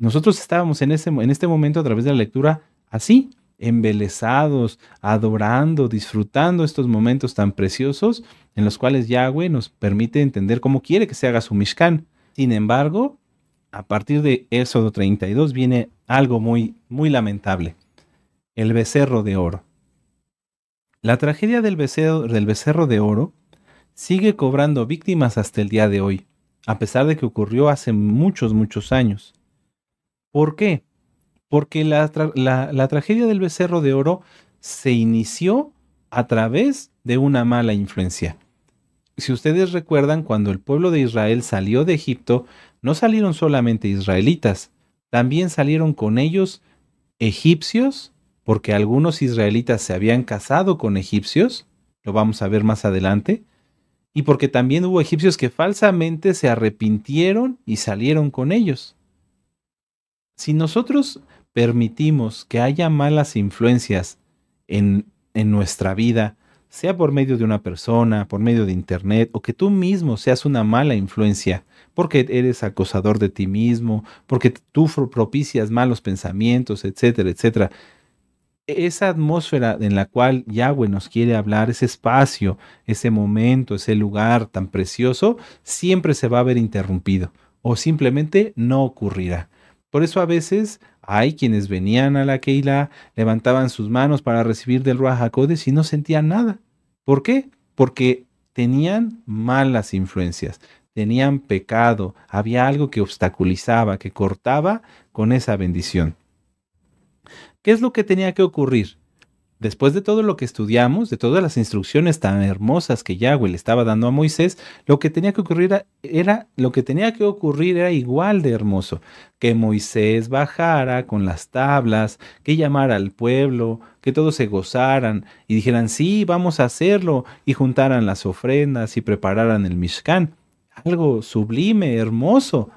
nosotros estábamos en, en este momento a través de la lectura así, embelesados, adorando, disfrutando estos momentos tan preciosos en los cuales Yahweh nos permite entender cómo quiere que se haga su Mishkan. Sin embargo, a partir de Éxodo 32 viene algo muy, muy lamentable. El becerro de oro. La tragedia del del becerro de oro sigue cobrando víctimas hasta el día de hoy, a pesar de que ocurrió hace muchos, muchos años. ¿Por qué? Porque la, tragedia del becerro de oro se inició a través de una mala influencia. Si ustedes recuerdan, cuando el pueblo de Israel salió de Egipto, no salieron solamente israelitas, también salieron con ellos egipcios, porque algunos israelitas se habían casado con egipcios, lo vamos a ver más adelante, y porque también hubo egipcios que falsamente se arrepintieron y salieron con ellos si nosotros permitimos que haya malas influencias en, en nuestra vida, sea por medio de una persona, por medio de internet, o que tú mismo seas una mala influencia, porque eres acosador de ti mismo, porque tú propicias malos pensamientos, etcétera, etcétera. Esa atmósfera en la cual Yahweh nos quiere hablar, ese espacio, ese momento, ese lugar tan precioso, siempre se va a ver interrumpido o simplemente no ocurrirá. Por eso a veces hay quienes venían a la keila, levantaban sus manos para recibir del Ruach y no sentían nada. ¿Por qué? Porque tenían malas influencias, tenían pecado, había algo que obstaculizaba, que cortaba con esa bendición. ¿Qué es lo que tenía que ocurrir? Después de todo lo que estudiamos, de todas las instrucciones tan hermosas que Yahweh le estaba dando a Moisés, lo que tenía que ocurrir era, lo que tenía que ocurrir era igual de hermoso, que Moisés bajara con las tablas, que llamara al pueblo, que todos se gozaran y dijeran, "Sí, vamos a hacerlo" y juntaran las ofrendas y prepararan el Mishkan. Algo sublime, hermoso.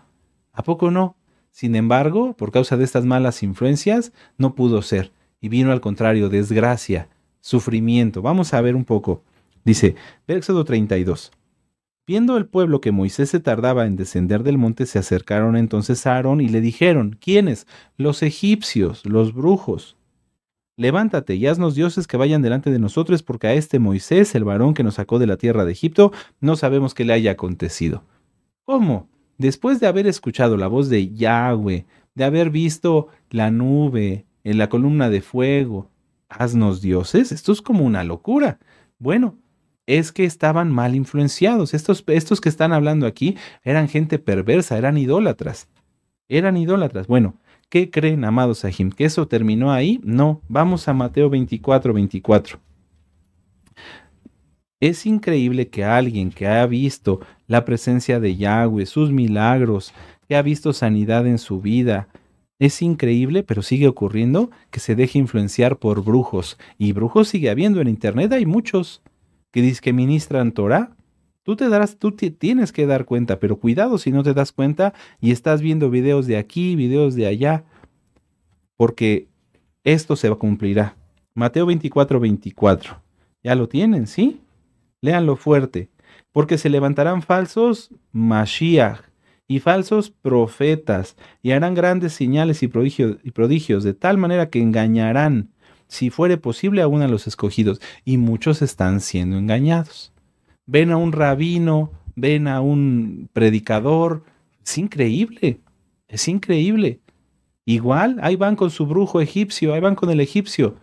¿A poco no? Sin embargo, por causa de estas malas influencias, no pudo ser y vino al contrario desgracia, sufrimiento. Vamos a ver un poco. Dice, Éxodo 32. Viendo el pueblo que Moisés se tardaba en descender del monte, se acercaron entonces a Aarón y le dijeron, ¿quiénes? Los egipcios, los brujos. Levántate y haznos dioses que vayan delante de nosotros, porque a este Moisés, el varón que nos sacó de la tierra de Egipto, no sabemos qué le haya acontecido. ¿Cómo? Después de haber escuchado la voz de Yahweh, de haber visto la nube, en la columna de fuego, haznos dioses, esto es como una locura. Bueno, es que estaban mal influenciados. Estos, estos que están hablando aquí eran gente perversa, eran idólatras. Eran idólatras. Bueno, ¿qué creen, amados Jim? ¿Que eso terminó ahí? No, vamos a Mateo 24, 24. Es increíble que alguien que ha visto la presencia de Yahweh, sus milagros, que ha visto sanidad en su vida, es increíble, pero sigue ocurriendo que se deje influenciar por brujos. Y brujos sigue habiendo en Internet, hay muchos que dicen que ministran Torah. Tú te darás, tú tienes que dar cuenta, pero cuidado si no te das cuenta y estás viendo videos de aquí, videos de allá, porque esto se cumplirá. Mateo 24, 24. Ya lo tienen, ¿sí? Leanlo fuerte. Porque se levantarán falsos Mashiach y falsos profetas, y harán grandes señales y prodigios, de tal manera que engañarán, si fuere posible, aún a los escogidos, y muchos están siendo engañados. Ven a un rabino, ven a un predicador, es increíble, es increíble. Igual, ahí van con su brujo egipcio, ahí van con el egipcio.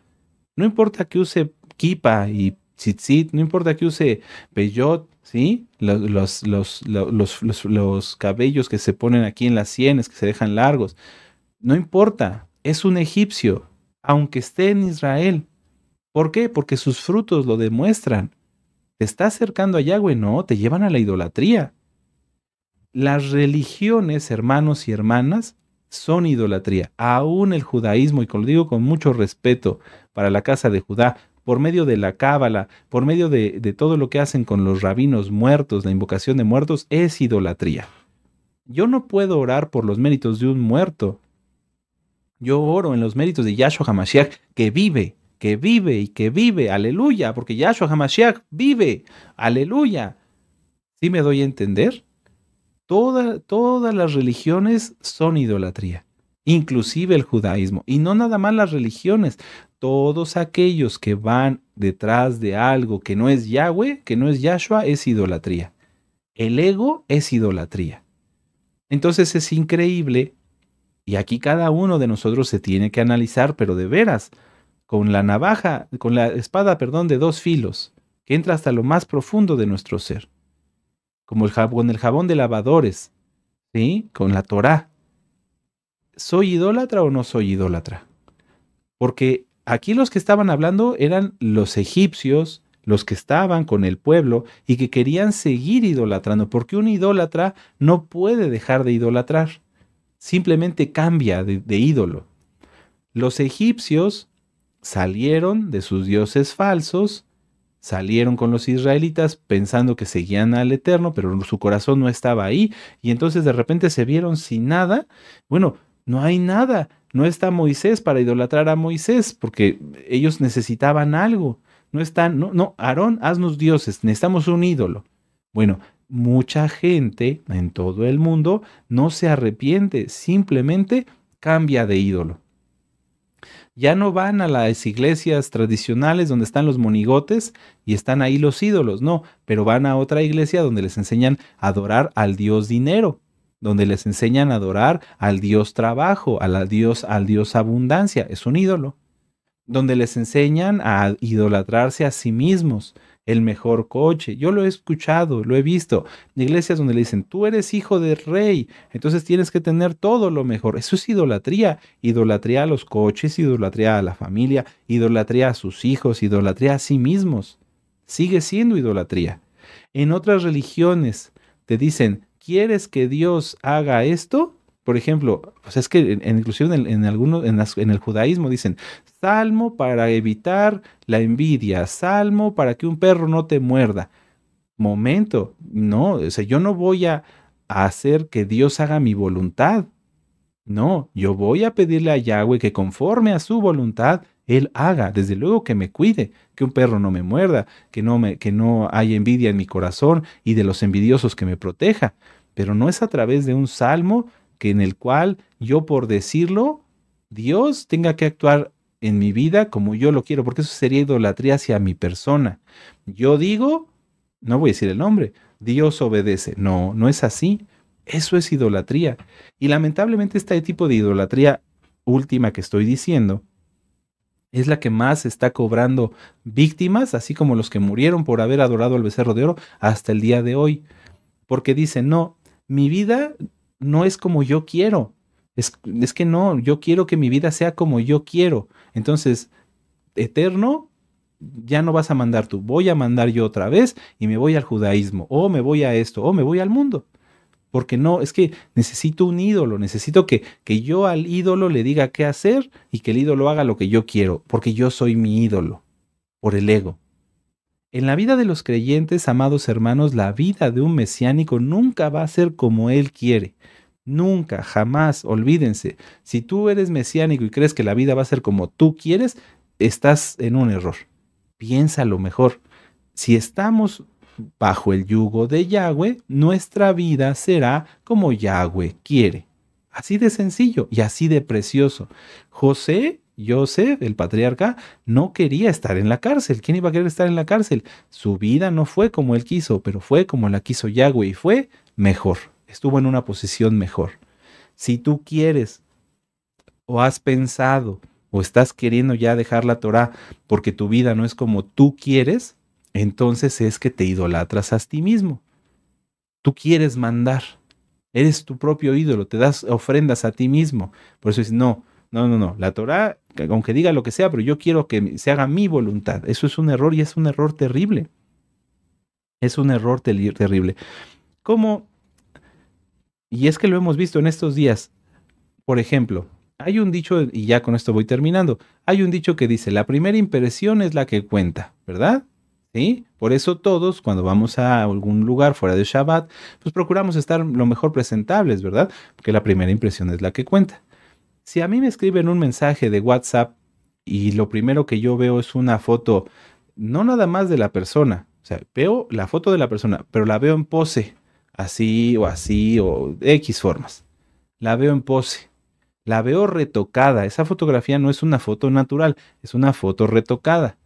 No importa que use kipa y no importa que use peyot, ¿sí? Los, los, los, los, cabellos que se ponen aquí en las sienes, que se dejan largos, no importa, es un egipcio, aunque esté en Israel. ¿Por qué? Porque sus frutos lo demuestran. ¿Te está acercando a Yahweh? No, te llevan a la idolatría. Las religiones, hermanos y hermanas, son idolatría. Aún el judaísmo, y lo digo con mucho respeto para la casa de Judá, por medio de la cábala, por medio de, todo lo que hacen con los rabinos muertos, la invocación de muertos, es idolatría. Yo no puedo orar por los méritos de un muerto. Yo oro en los méritos de Yahshua HaMashiach, que vive, que vive y que vive, aleluya, porque Yahshua HaMashiach vive, aleluya. ¿Sí me doy a entender? todas las religiones son idolatría inclusive el judaísmo, y no nada más las religiones, todos aquellos que van detrás de algo que no es Yahweh, que no es Yahshua, es idolatría. El ego es idolatría. Entonces es increíble, y aquí cada uno de nosotros se tiene que analizar, pero de veras, con la navaja, con la espada, perdón, de dos filos, que entra hasta lo más profundo de nuestro ser, como el jabón, el jabón de lavadores, ¿sí? Con la Torá, ¿soy idólatra o no soy idólatra? Porque aquí los que estaban hablando eran los egipcios, los que estaban con el pueblo y que querían seguir idolatrando, porque un idólatra no puede dejar de idolatrar, simplemente cambia de, ídolo. Los egipcios salieron de sus dioses falsos, salieron con los israelitas pensando que seguían al Eterno, pero su corazón no estaba ahí, y entonces de repente se vieron sin nada. Bueno, no hay nada. No está Moisés para idolatrar a Moisés, porque ellos necesitaban algo. No están, no, no, Aarón, haznos dioses, necesitamos un ídolo. Bueno, mucha gente en todo el mundo no se arrepiente, simplemente cambia de ídolo. Ya no van a las iglesias tradicionales donde están los monigotes y están ahí los ídolos, no, pero van a otra iglesia donde les enseñan a adorar al dios dinero donde les enseñan a adorar al Dios trabajo, al Dios, al Dios abundancia, es un ídolo, donde les enseñan a idolatrarse a sí mismos, el mejor coche. Yo lo he escuchado, lo he visto. Iglesias donde le dicen, tú eres hijo de rey, entonces tienes que tener todo lo mejor. Eso es idolatría. Idolatría a los coches, idolatría a la familia, idolatría a sus hijos, idolatría a sí mismos. Sigue siendo idolatría. En otras religiones te dicen, ¿quieres que Dios haga esto? Por ejemplo, pues es que en, inclusive en, algunos, en, el judaísmo dicen, salmo para evitar la envidia, salmo para que un perro no te muerda. Momento, no, o yo no voy a hacer que Dios haga mi voluntad. No, yo voy a pedirle a Yahweh que conforme a su voluntad él haga, desde luego que me cuide, que un perro no me muerda, que no, que no haya envidia en mi corazón y de los envidiosos que me proteja. Pero no es a través de un salmo que en el cual yo por decirlo, Dios tenga que actuar en mi vida como yo lo quiero, porque eso sería idolatría hacia mi persona. Yo digo, no voy a decir el nombre, Dios obedece. No, no es así. Eso es idolatría. Y lamentablemente este tipo de idolatría última que estoy diciendo es la que más está cobrando víctimas, así como los que murieron por haber adorado al becerro de oro hasta el día de hoy. Porque dicen, no, mi vida no es como yo quiero. Es, es que no, yo quiero que mi vida sea como yo quiero. Entonces, eterno, ya no vas a mandar tú, voy a mandar yo otra vez y me voy al judaísmo, o me voy a esto, o me voy al mundo. Porque no, es que necesito un ídolo, necesito que, que yo al ídolo le diga qué hacer y que el ídolo haga lo que yo quiero, porque yo soy mi ídolo, por el ego. En la vida de los creyentes, amados hermanos, la vida de un mesiánico nunca va a ser como él quiere. Nunca, jamás, olvídense. Si tú eres mesiánico y crees que la vida va a ser como tú quieres, estás en un error. Piénsalo mejor. Si estamos bajo el yugo de Yahweh, nuestra vida será como Yahweh quiere. Así de sencillo y así de precioso. José, José el patriarca, no quería estar en la cárcel. ¿Quién iba a querer estar en la cárcel? Su vida no fue como él quiso, pero fue como la quiso Yahweh y fue mejor. Estuvo en una posición mejor. Si tú quieres o has pensado o estás queriendo ya dejar la Torah porque tu vida no es como tú quieres, entonces es que te idolatras a ti mismo. Tú quieres mandar. Eres tu propio ídolo, te das ofrendas a ti mismo. Por eso es no, no, no, no. La Torah, aunque diga lo que sea, pero yo quiero que se haga mi voluntad. Eso es un error y es un error terrible. Es un error terrible. ¿Cómo? Y es que lo hemos visto en estos días. Por ejemplo, hay un dicho, y ya con esto voy terminando, hay un dicho que dice, la primera impresión es la que cuenta, ¿verdad? ¿sí? Por eso todos, cuando vamos a algún lugar fuera de Shabbat, pues procuramos estar lo mejor presentables, ¿verdad? Porque la primera impresión es la que cuenta. Si a mí me escriben un mensaje de WhatsApp y lo primero que yo veo es una foto, no nada más de la persona, o sea, veo la foto de la persona, pero la veo en pose, así o así o de X formas. La veo en pose la veo retocada. Esa fotografía no es una foto natural, es una foto retocada.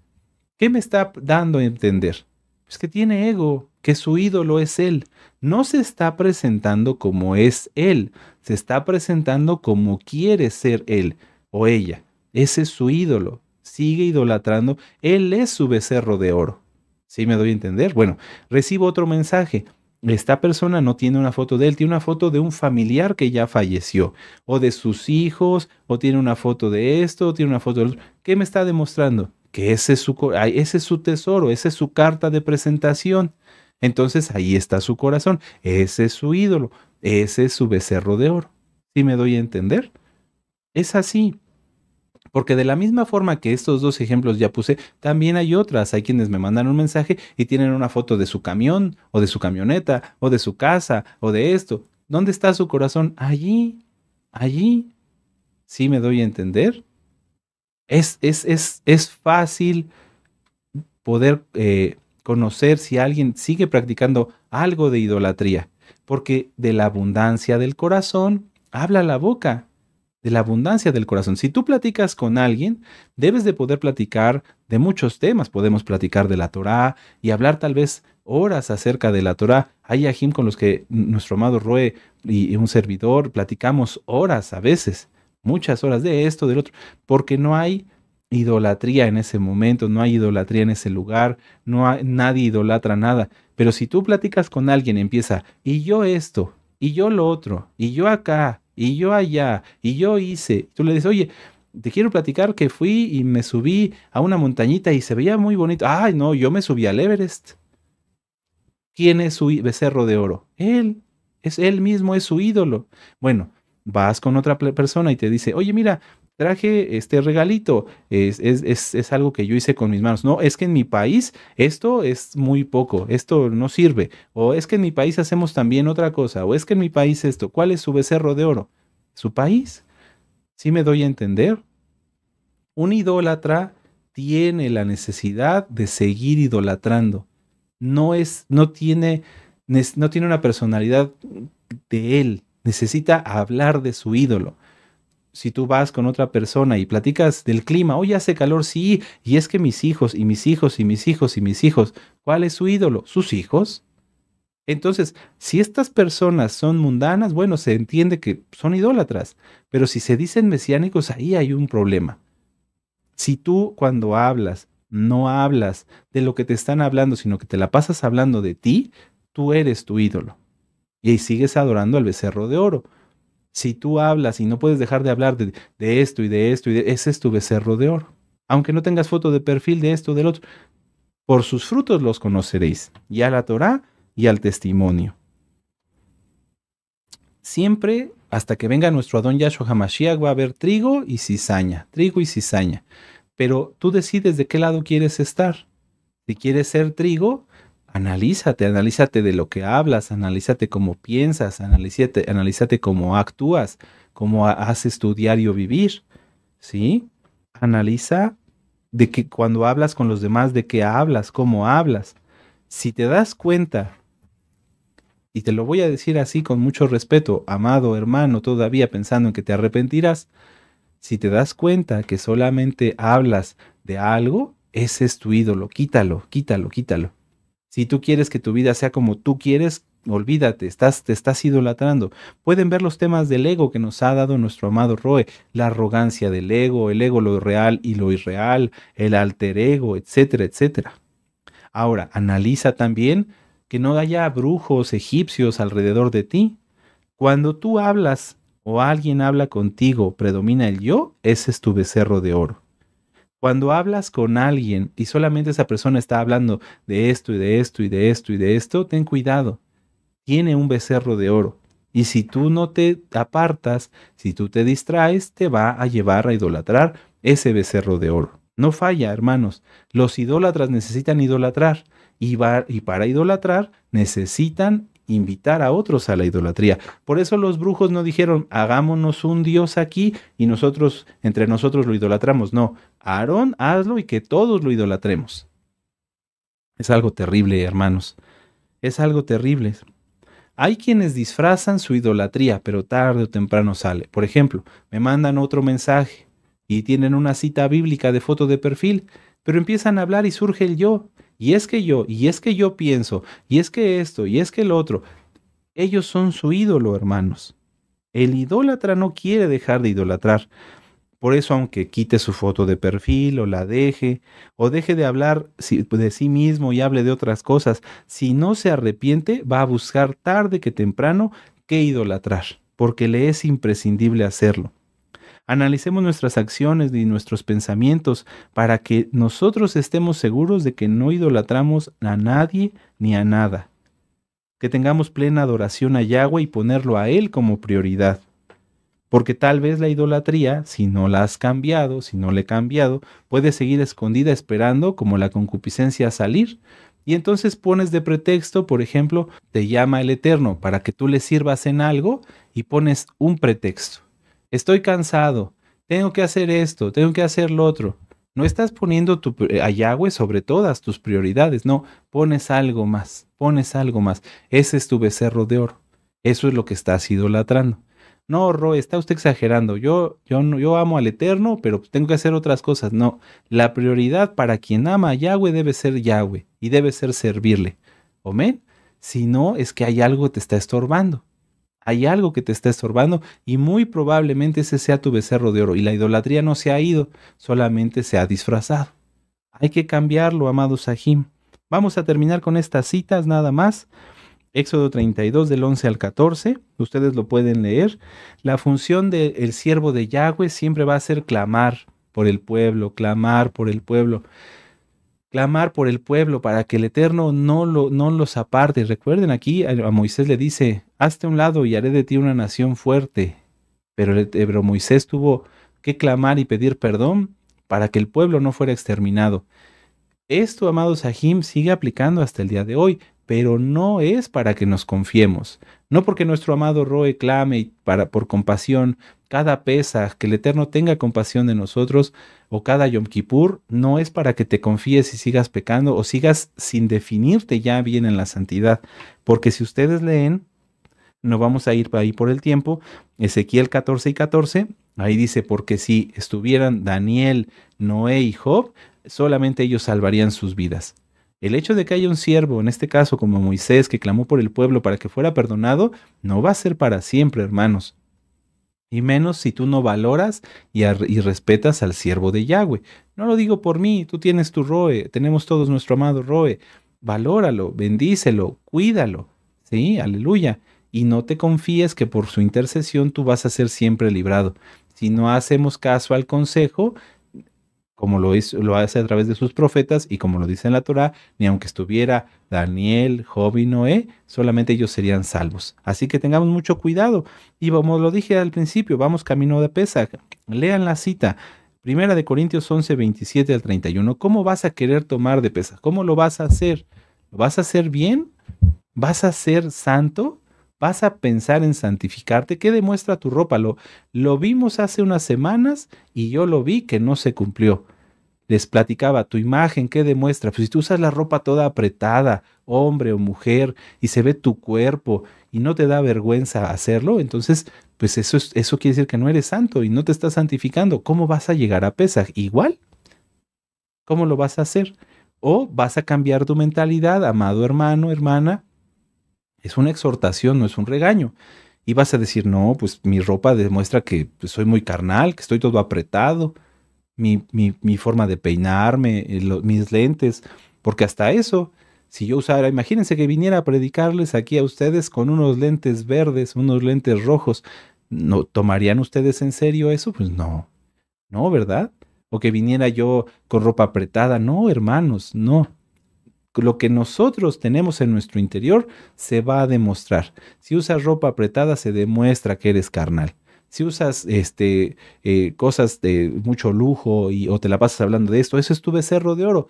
¿Qué me está dando a entender? Es que tiene ego, que su ídolo es él. No se está presentando como es él, se está presentando como quiere ser él o ella. Ese es su ídolo. Sigue idolatrando. Él es su becerro de oro. ¿Sí me doy a entender? Bueno, recibo otro mensaje. Esta persona no tiene una foto de él, tiene una foto de un familiar que ya falleció, o de sus hijos, o tiene una foto de esto, o tiene una foto de otro. ¿Qué me está demostrando? que ese es, su, ese su tesoro, esa es su carta de presentación. Entonces ahí está su corazón, ese es su ídolo, ese es su becerro de oro. ¿Sí me doy a entender? Es así. Porque de la misma forma que estos dos ejemplos ya puse, también hay otras. Hay quienes me mandan un mensaje y tienen una foto de su camión o de su camioneta o de su casa o de esto. ¿Dónde está su corazón? Allí, allí. ¿Sí me doy a entender? Es, es, fácil poder eh, conocer si alguien sigue practicando algo de idolatría, porque de la abundancia del corazón habla la boca, de la abundancia del corazón. Si tú platicas con alguien, debes de poder platicar de muchos temas. Podemos platicar de la Torá y hablar tal vez horas acerca de la Torá. Hay ajim con los que nuestro amado Roe y un servidor platicamos horas a veces muchas horas de esto, del otro, porque no hay idolatría en ese momento, no hay idolatría en ese lugar, no hay, nadie idolatra nada. Pero si tú platicas con alguien empieza, y yo esto, y yo lo otro, y yo acá, y yo allá, y yo hice, tú le dices, oye, te quiero platicar que fui y me subí a una montañita y se veía muy bonito. Ay, no, yo me subí al Everest. ¿Quién es su becerro de oro? Él. Es él mismo, es su ídolo. Bueno, vas con otra persona y te dice, oye, mira, traje este regalito, es, algo que yo hice con mis manos. No, es que en mi país esto es muy poco, esto no sirve. O es que en mi país hacemos también otra cosa, o es que en mi país esto, ¿cuál es su becerro de oro? Su país. si me doy a entender? Un idólatra tiene la necesidad de seguir idolatrando. No es, no tiene, no tiene una personalidad de él, necesita hablar de su ídolo. Si tú vas con otra persona y platicas del clima, hoy hace calor, sí, y es que mis hijos y mis hijos y mis hijos y mis hijos, ¿cuál es su ídolo? ¿Sus hijos? Entonces, si estas personas son mundanas, bueno, se entiende que son idólatras, pero si se dicen mesiánicos, ahí hay un problema. Si tú cuando hablas no hablas de lo que te están hablando, sino que te la pasas hablando de ti, tú eres tu ídolo y ahí sigues adorando al becerro de oro. Si tú hablas y no puedes dejar de hablar de, esto y de esto y de ese es tu becerro de oro. Aunque no tengas foto de perfil de esto o del otro, por sus frutos los conoceréis, y a la Torá y al testimonio. Siempre hasta que venga nuestro Adón Yahshua Hamashiach va a haber trigo y cizaña, trigo y cizaña. Pero tú decides de qué lado quieres estar. Si quieres ser trigo, analízate, analízate de lo que hablas, analízate cómo piensas, analízate, analízate cómo actúas, cómo haces tu diario vivir, ¿sí? Analiza de que cuando hablas con los demás, de qué hablas, cómo hablas. Si te das cuenta, y te lo voy a decir así con mucho respeto, amado hermano, todavía pensando en que te arrepentirás, si te das cuenta que solamente hablas de algo, ese es tu ídolo, quítalo, quítalo, quítalo. Si tú quieres que tu vida sea como tú quieres, olvídate, estás, te estás idolatrando. Pueden ver los temas del ego que nos ha dado nuestro amado Roe, la arrogancia del ego, el ego, lo real y lo irreal, el alter ego, etcétera, etcétera. Ahora, analiza también que no haya brujos egipcios alrededor de ti. Cuando tú hablas o alguien habla contigo, predomina el yo, ese es tu becerro de oro. Cuando hablas con alguien y solamente esa persona está hablando de esto y de esto y de esto y de esto, ten cuidado. Tiene un becerro de oro. Y si tú no te apartas, si tú te distraes, te va a llevar a idolatrar ese becerro de oro. No falla, hermanos. Los idólatras necesitan idolatrar. Y, y para idolatrar necesitan invitar a otros a la idolatría. Por eso los brujos no dijeron, hagámonos un dios aquí y nosotros, entre nosotros lo idolatramos. No, Aarón, hazlo y que todos lo idolatremos. Es algo terrible, hermanos. Es algo terrible. Hay quienes disfrazan su idolatría, pero tarde o temprano sale. Por ejemplo, me mandan otro mensaje y tienen una cita bíblica de foto de perfil pero empiezan a hablar y surge el yo. Y es que yo, y es que yo pienso, y es que esto, y es que el otro. Ellos son su ídolo, hermanos. El idólatra no quiere dejar de idolatrar. Por eso, aunque quite su foto de perfil o la deje, o deje de hablar de sí mismo y hable de otras cosas, si no se arrepiente, va a buscar tarde que temprano qué idolatrar, porque le es imprescindible hacerlo. Analicemos nuestras acciones y nuestros pensamientos para que nosotros estemos seguros de que no idolatramos a nadie ni a nada. Que tengamos plena adoración a Yahweh y ponerlo a Él como prioridad. Porque tal vez la idolatría, si no la has cambiado, si no le he cambiado, puede seguir escondida esperando como la concupiscencia a salir, y entonces pones de pretexto, por ejemplo, te llama el Eterno para que tú le sirvas en algo y pones un pretexto estoy cansado, tengo que hacer esto, tengo que hacer lo otro. No estás poniendo tu, a Yahweh sobre todas tus prioridades, no, pones algo más, pones algo más. Ese es tu becerro de oro. Eso es lo que estás idolatrando. No, Roe, está usted exagerando. Yo, yo, yo amo al Eterno, pero tengo que hacer otras cosas. No, la prioridad para quien ama a Yahweh debe ser Yahweh y debe ser servirle. Amén. Si no, es que hay algo que te está estorbando. Hay algo que te está estorbando y muy probablemente ese sea tu becerro de oro y la idolatría no se ha ido, solamente se ha disfrazado. Hay que cambiarlo, amado Sahim. Vamos a terminar con estas citas nada más. Éxodo 32 del 11 al 14, ustedes lo pueden leer. La función del siervo de Yahweh siempre va a ser clamar por el pueblo, clamar por el pueblo clamar por el pueblo para que el Eterno no, lo, no los aparte. Recuerden aquí, a Moisés le dice, hazte un lado y haré de ti una nación fuerte. Pero, Moisés tuvo que clamar y pedir perdón para que el pueblo no fuera exterminado. Esto, amados Sahim, sigue aplicando hasta el día de hoy, pero no es para que nos confiemos. No porque nuestro amado Roe clame para, por compasión, cada pesa que el Eterno tenga compasión de nosotros, o cada Yom Kippur, no es para que te confíes y sigas pecando o sigas sin definirte ya bien en la santidad. Porque si ustedes leen, no vamos a ir ahí por el tiempo, Ezequiel 14 y 14, ahí dice, porque si estuvieran Daniel, Noé y Job, solamente ellos salvarían sus vidas. El hecho de que haya un siervo, en este caso como Moisés, que clamó por el pueblo para que fuera perdonado, no va a ser para siempre, hermanos y menos si tú no valoras y, respetas al siervo de Yahweh. No lo digo por mí, tú tienes tu Roe, tenemos todos nuestro amado Roe. Valóralo, bendícelo, cuídalo. Sí, aleluya. Y no te confíes que por su intercesión tú vas a ser siempre librado. Si no hacemos caso al consejo, como lo, hizo, lo hace a través de sus profetas y como lo dice en la Torah, ni aunque estuviera Daniel, Job y Noé, solamente ellos serían salvos. Así que tengamos mucho cuidado. Y como lo dije al principio, vamos camino de pesa. Lean la cita. Primera de Corintios 11, 27 al 31. ¿Cómo vas a querer tomar de pesa? ¿Cómo lo vas a hacer? ¿Lo vas a hacer bien? ¿Vas a ser santo? ¿Vas a pensar en santificarte? ¿Qué demuestra tu ropa? Lo, lo vimos hace unas semanas y yo lo vi que no se cumplió les platicaba, tu imagen, ¿qué demuestra? Pues si tú usas la ropa toda apretada, hombre o mujer, y se ve tu cuerpo y no te da vergüenza hacerlo, entonces, pues eso, es, eso quiere decir que no eres santo y no te estás santificando. ¿Cómo vas a llegar a pesar Igual. ¿Cómo lo vas a hacer? O vas a cambiar tu mentalidad, amado hermano, hermana. Es una exhortación, no es un regaño. Y vas a decir, no, pues mi ropa demuestra que pues, soy muy carnal, que estoy todo apretado mi, forma de peinarme, eh, mis lentes, porque hasta eso, si yo usara, imagínense que viniera a predicarles aquí a ustedes con unos lentes verdes, unos lentes rojos, ¿no tomarían ustedes en serio eso? Pues no. No, ¿verdad? O que viniera yo con ropa apretada, no, hermanos, no. Lo que nosotros tenemos en nuestro interior se va a demostrar. Si usas ropa apretada se demuestra que eres carnal si usas este, eh, cosas de mucho lujo y, o te la pasas hablando de esto, eso es tu becerro de oro.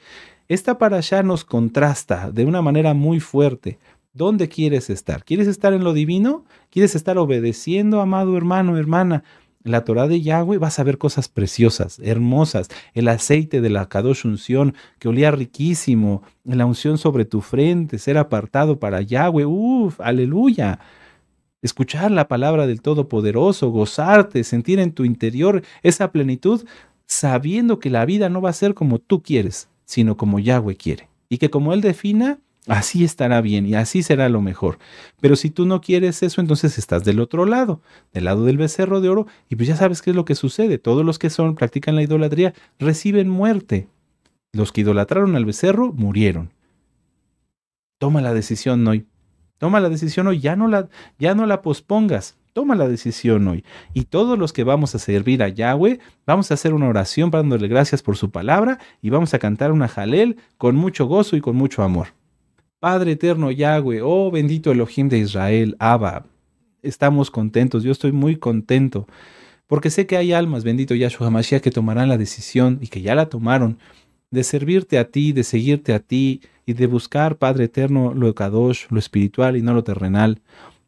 Esta para allá nos contrasta de una manera muy fuerte. ¿Dónde quieres estar? ¿Quieres estar en lo divino? ¿Quieres estar obedeciendo, amado hermano, hermana? La Torah de Yahweh vas a ver cosas preciosas, hermosas. El aceite de la Kadosh unción que olía riquísimo, la unción sobre tu frente, ser apartado para Yahweh. Uf, aleluya escuchar la palabra del Todopoderoso, gozarte, sentir en tu interior esa plenitud, sabiendo que la vida no va a ser como tú quieres, sino como Yahweh quiere. Y que como Él defina, así estará bien y así será lo mejor. Pero si tú no quieres eso, entonces estás del otro lado, del lado del becerro de oro, y pues ya sabes qué es lo que sucede. Todos los que son, practican la idolatría, reciben muerte. Los que idolatraron al becerro murieron. Toma la decisión hoy. Toma la decisión hoy, ya no la, ya no la pospongas. Toma la decisión hoy. Y todos los que vamos a servir a Yahweh, vamos a hacer una oración para dándole gracias por su palabra y vamos a cantar una jalel con mucho gozo y con mucho amor. Padre eterno Yahweh, oh bendito Elohim de Israel, Abba, estamos contentos, yo estoy muy contento, porque sé que hay almas, bendito Yahshua Mashiach, que tomarán la decisión y que ya la tomaron de servirte a ti, de seguirte a ti, y de buscar, Padre eterno, lo kadosh, lo espiritual y no lo terrenal,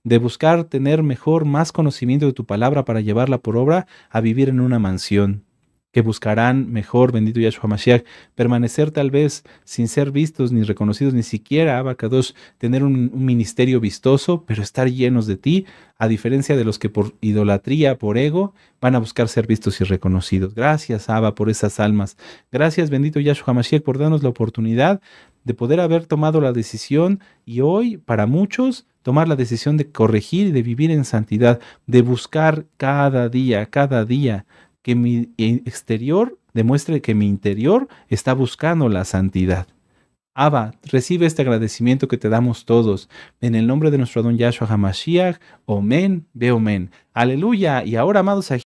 de buscar tener mejor, más conocimiento de tu palabra para llevarla por obra a vivir en una mansión, que buscarán mejor, bendito Yahshua Mashiach, permanecer tal vez sin ser vistos ni reconocidos, ni siquiera abacados, tener un, ministerio vistoso, pero estar llenos de ti, a diferencia de los que por idolatría, por ego, van a buscar ser vistos y reconocidos. Gracias, Abba, por esas almas. Gracias, bendito Yahshua Mashiach, por darnos la oportunidad de poder haber tomado la decisión y hoy, para muchos, tomar la decisión de corregir y de vivir en santidad, de buscar cada día, cada día que mi exterior demuestre que mi interior está buscando la santidad. Abba, recibe este agradecimiento que te damos todos. En el nombre de nuestro don Yahshua HaMashiach, Omen, Ve Aleluya. Y ahora, amados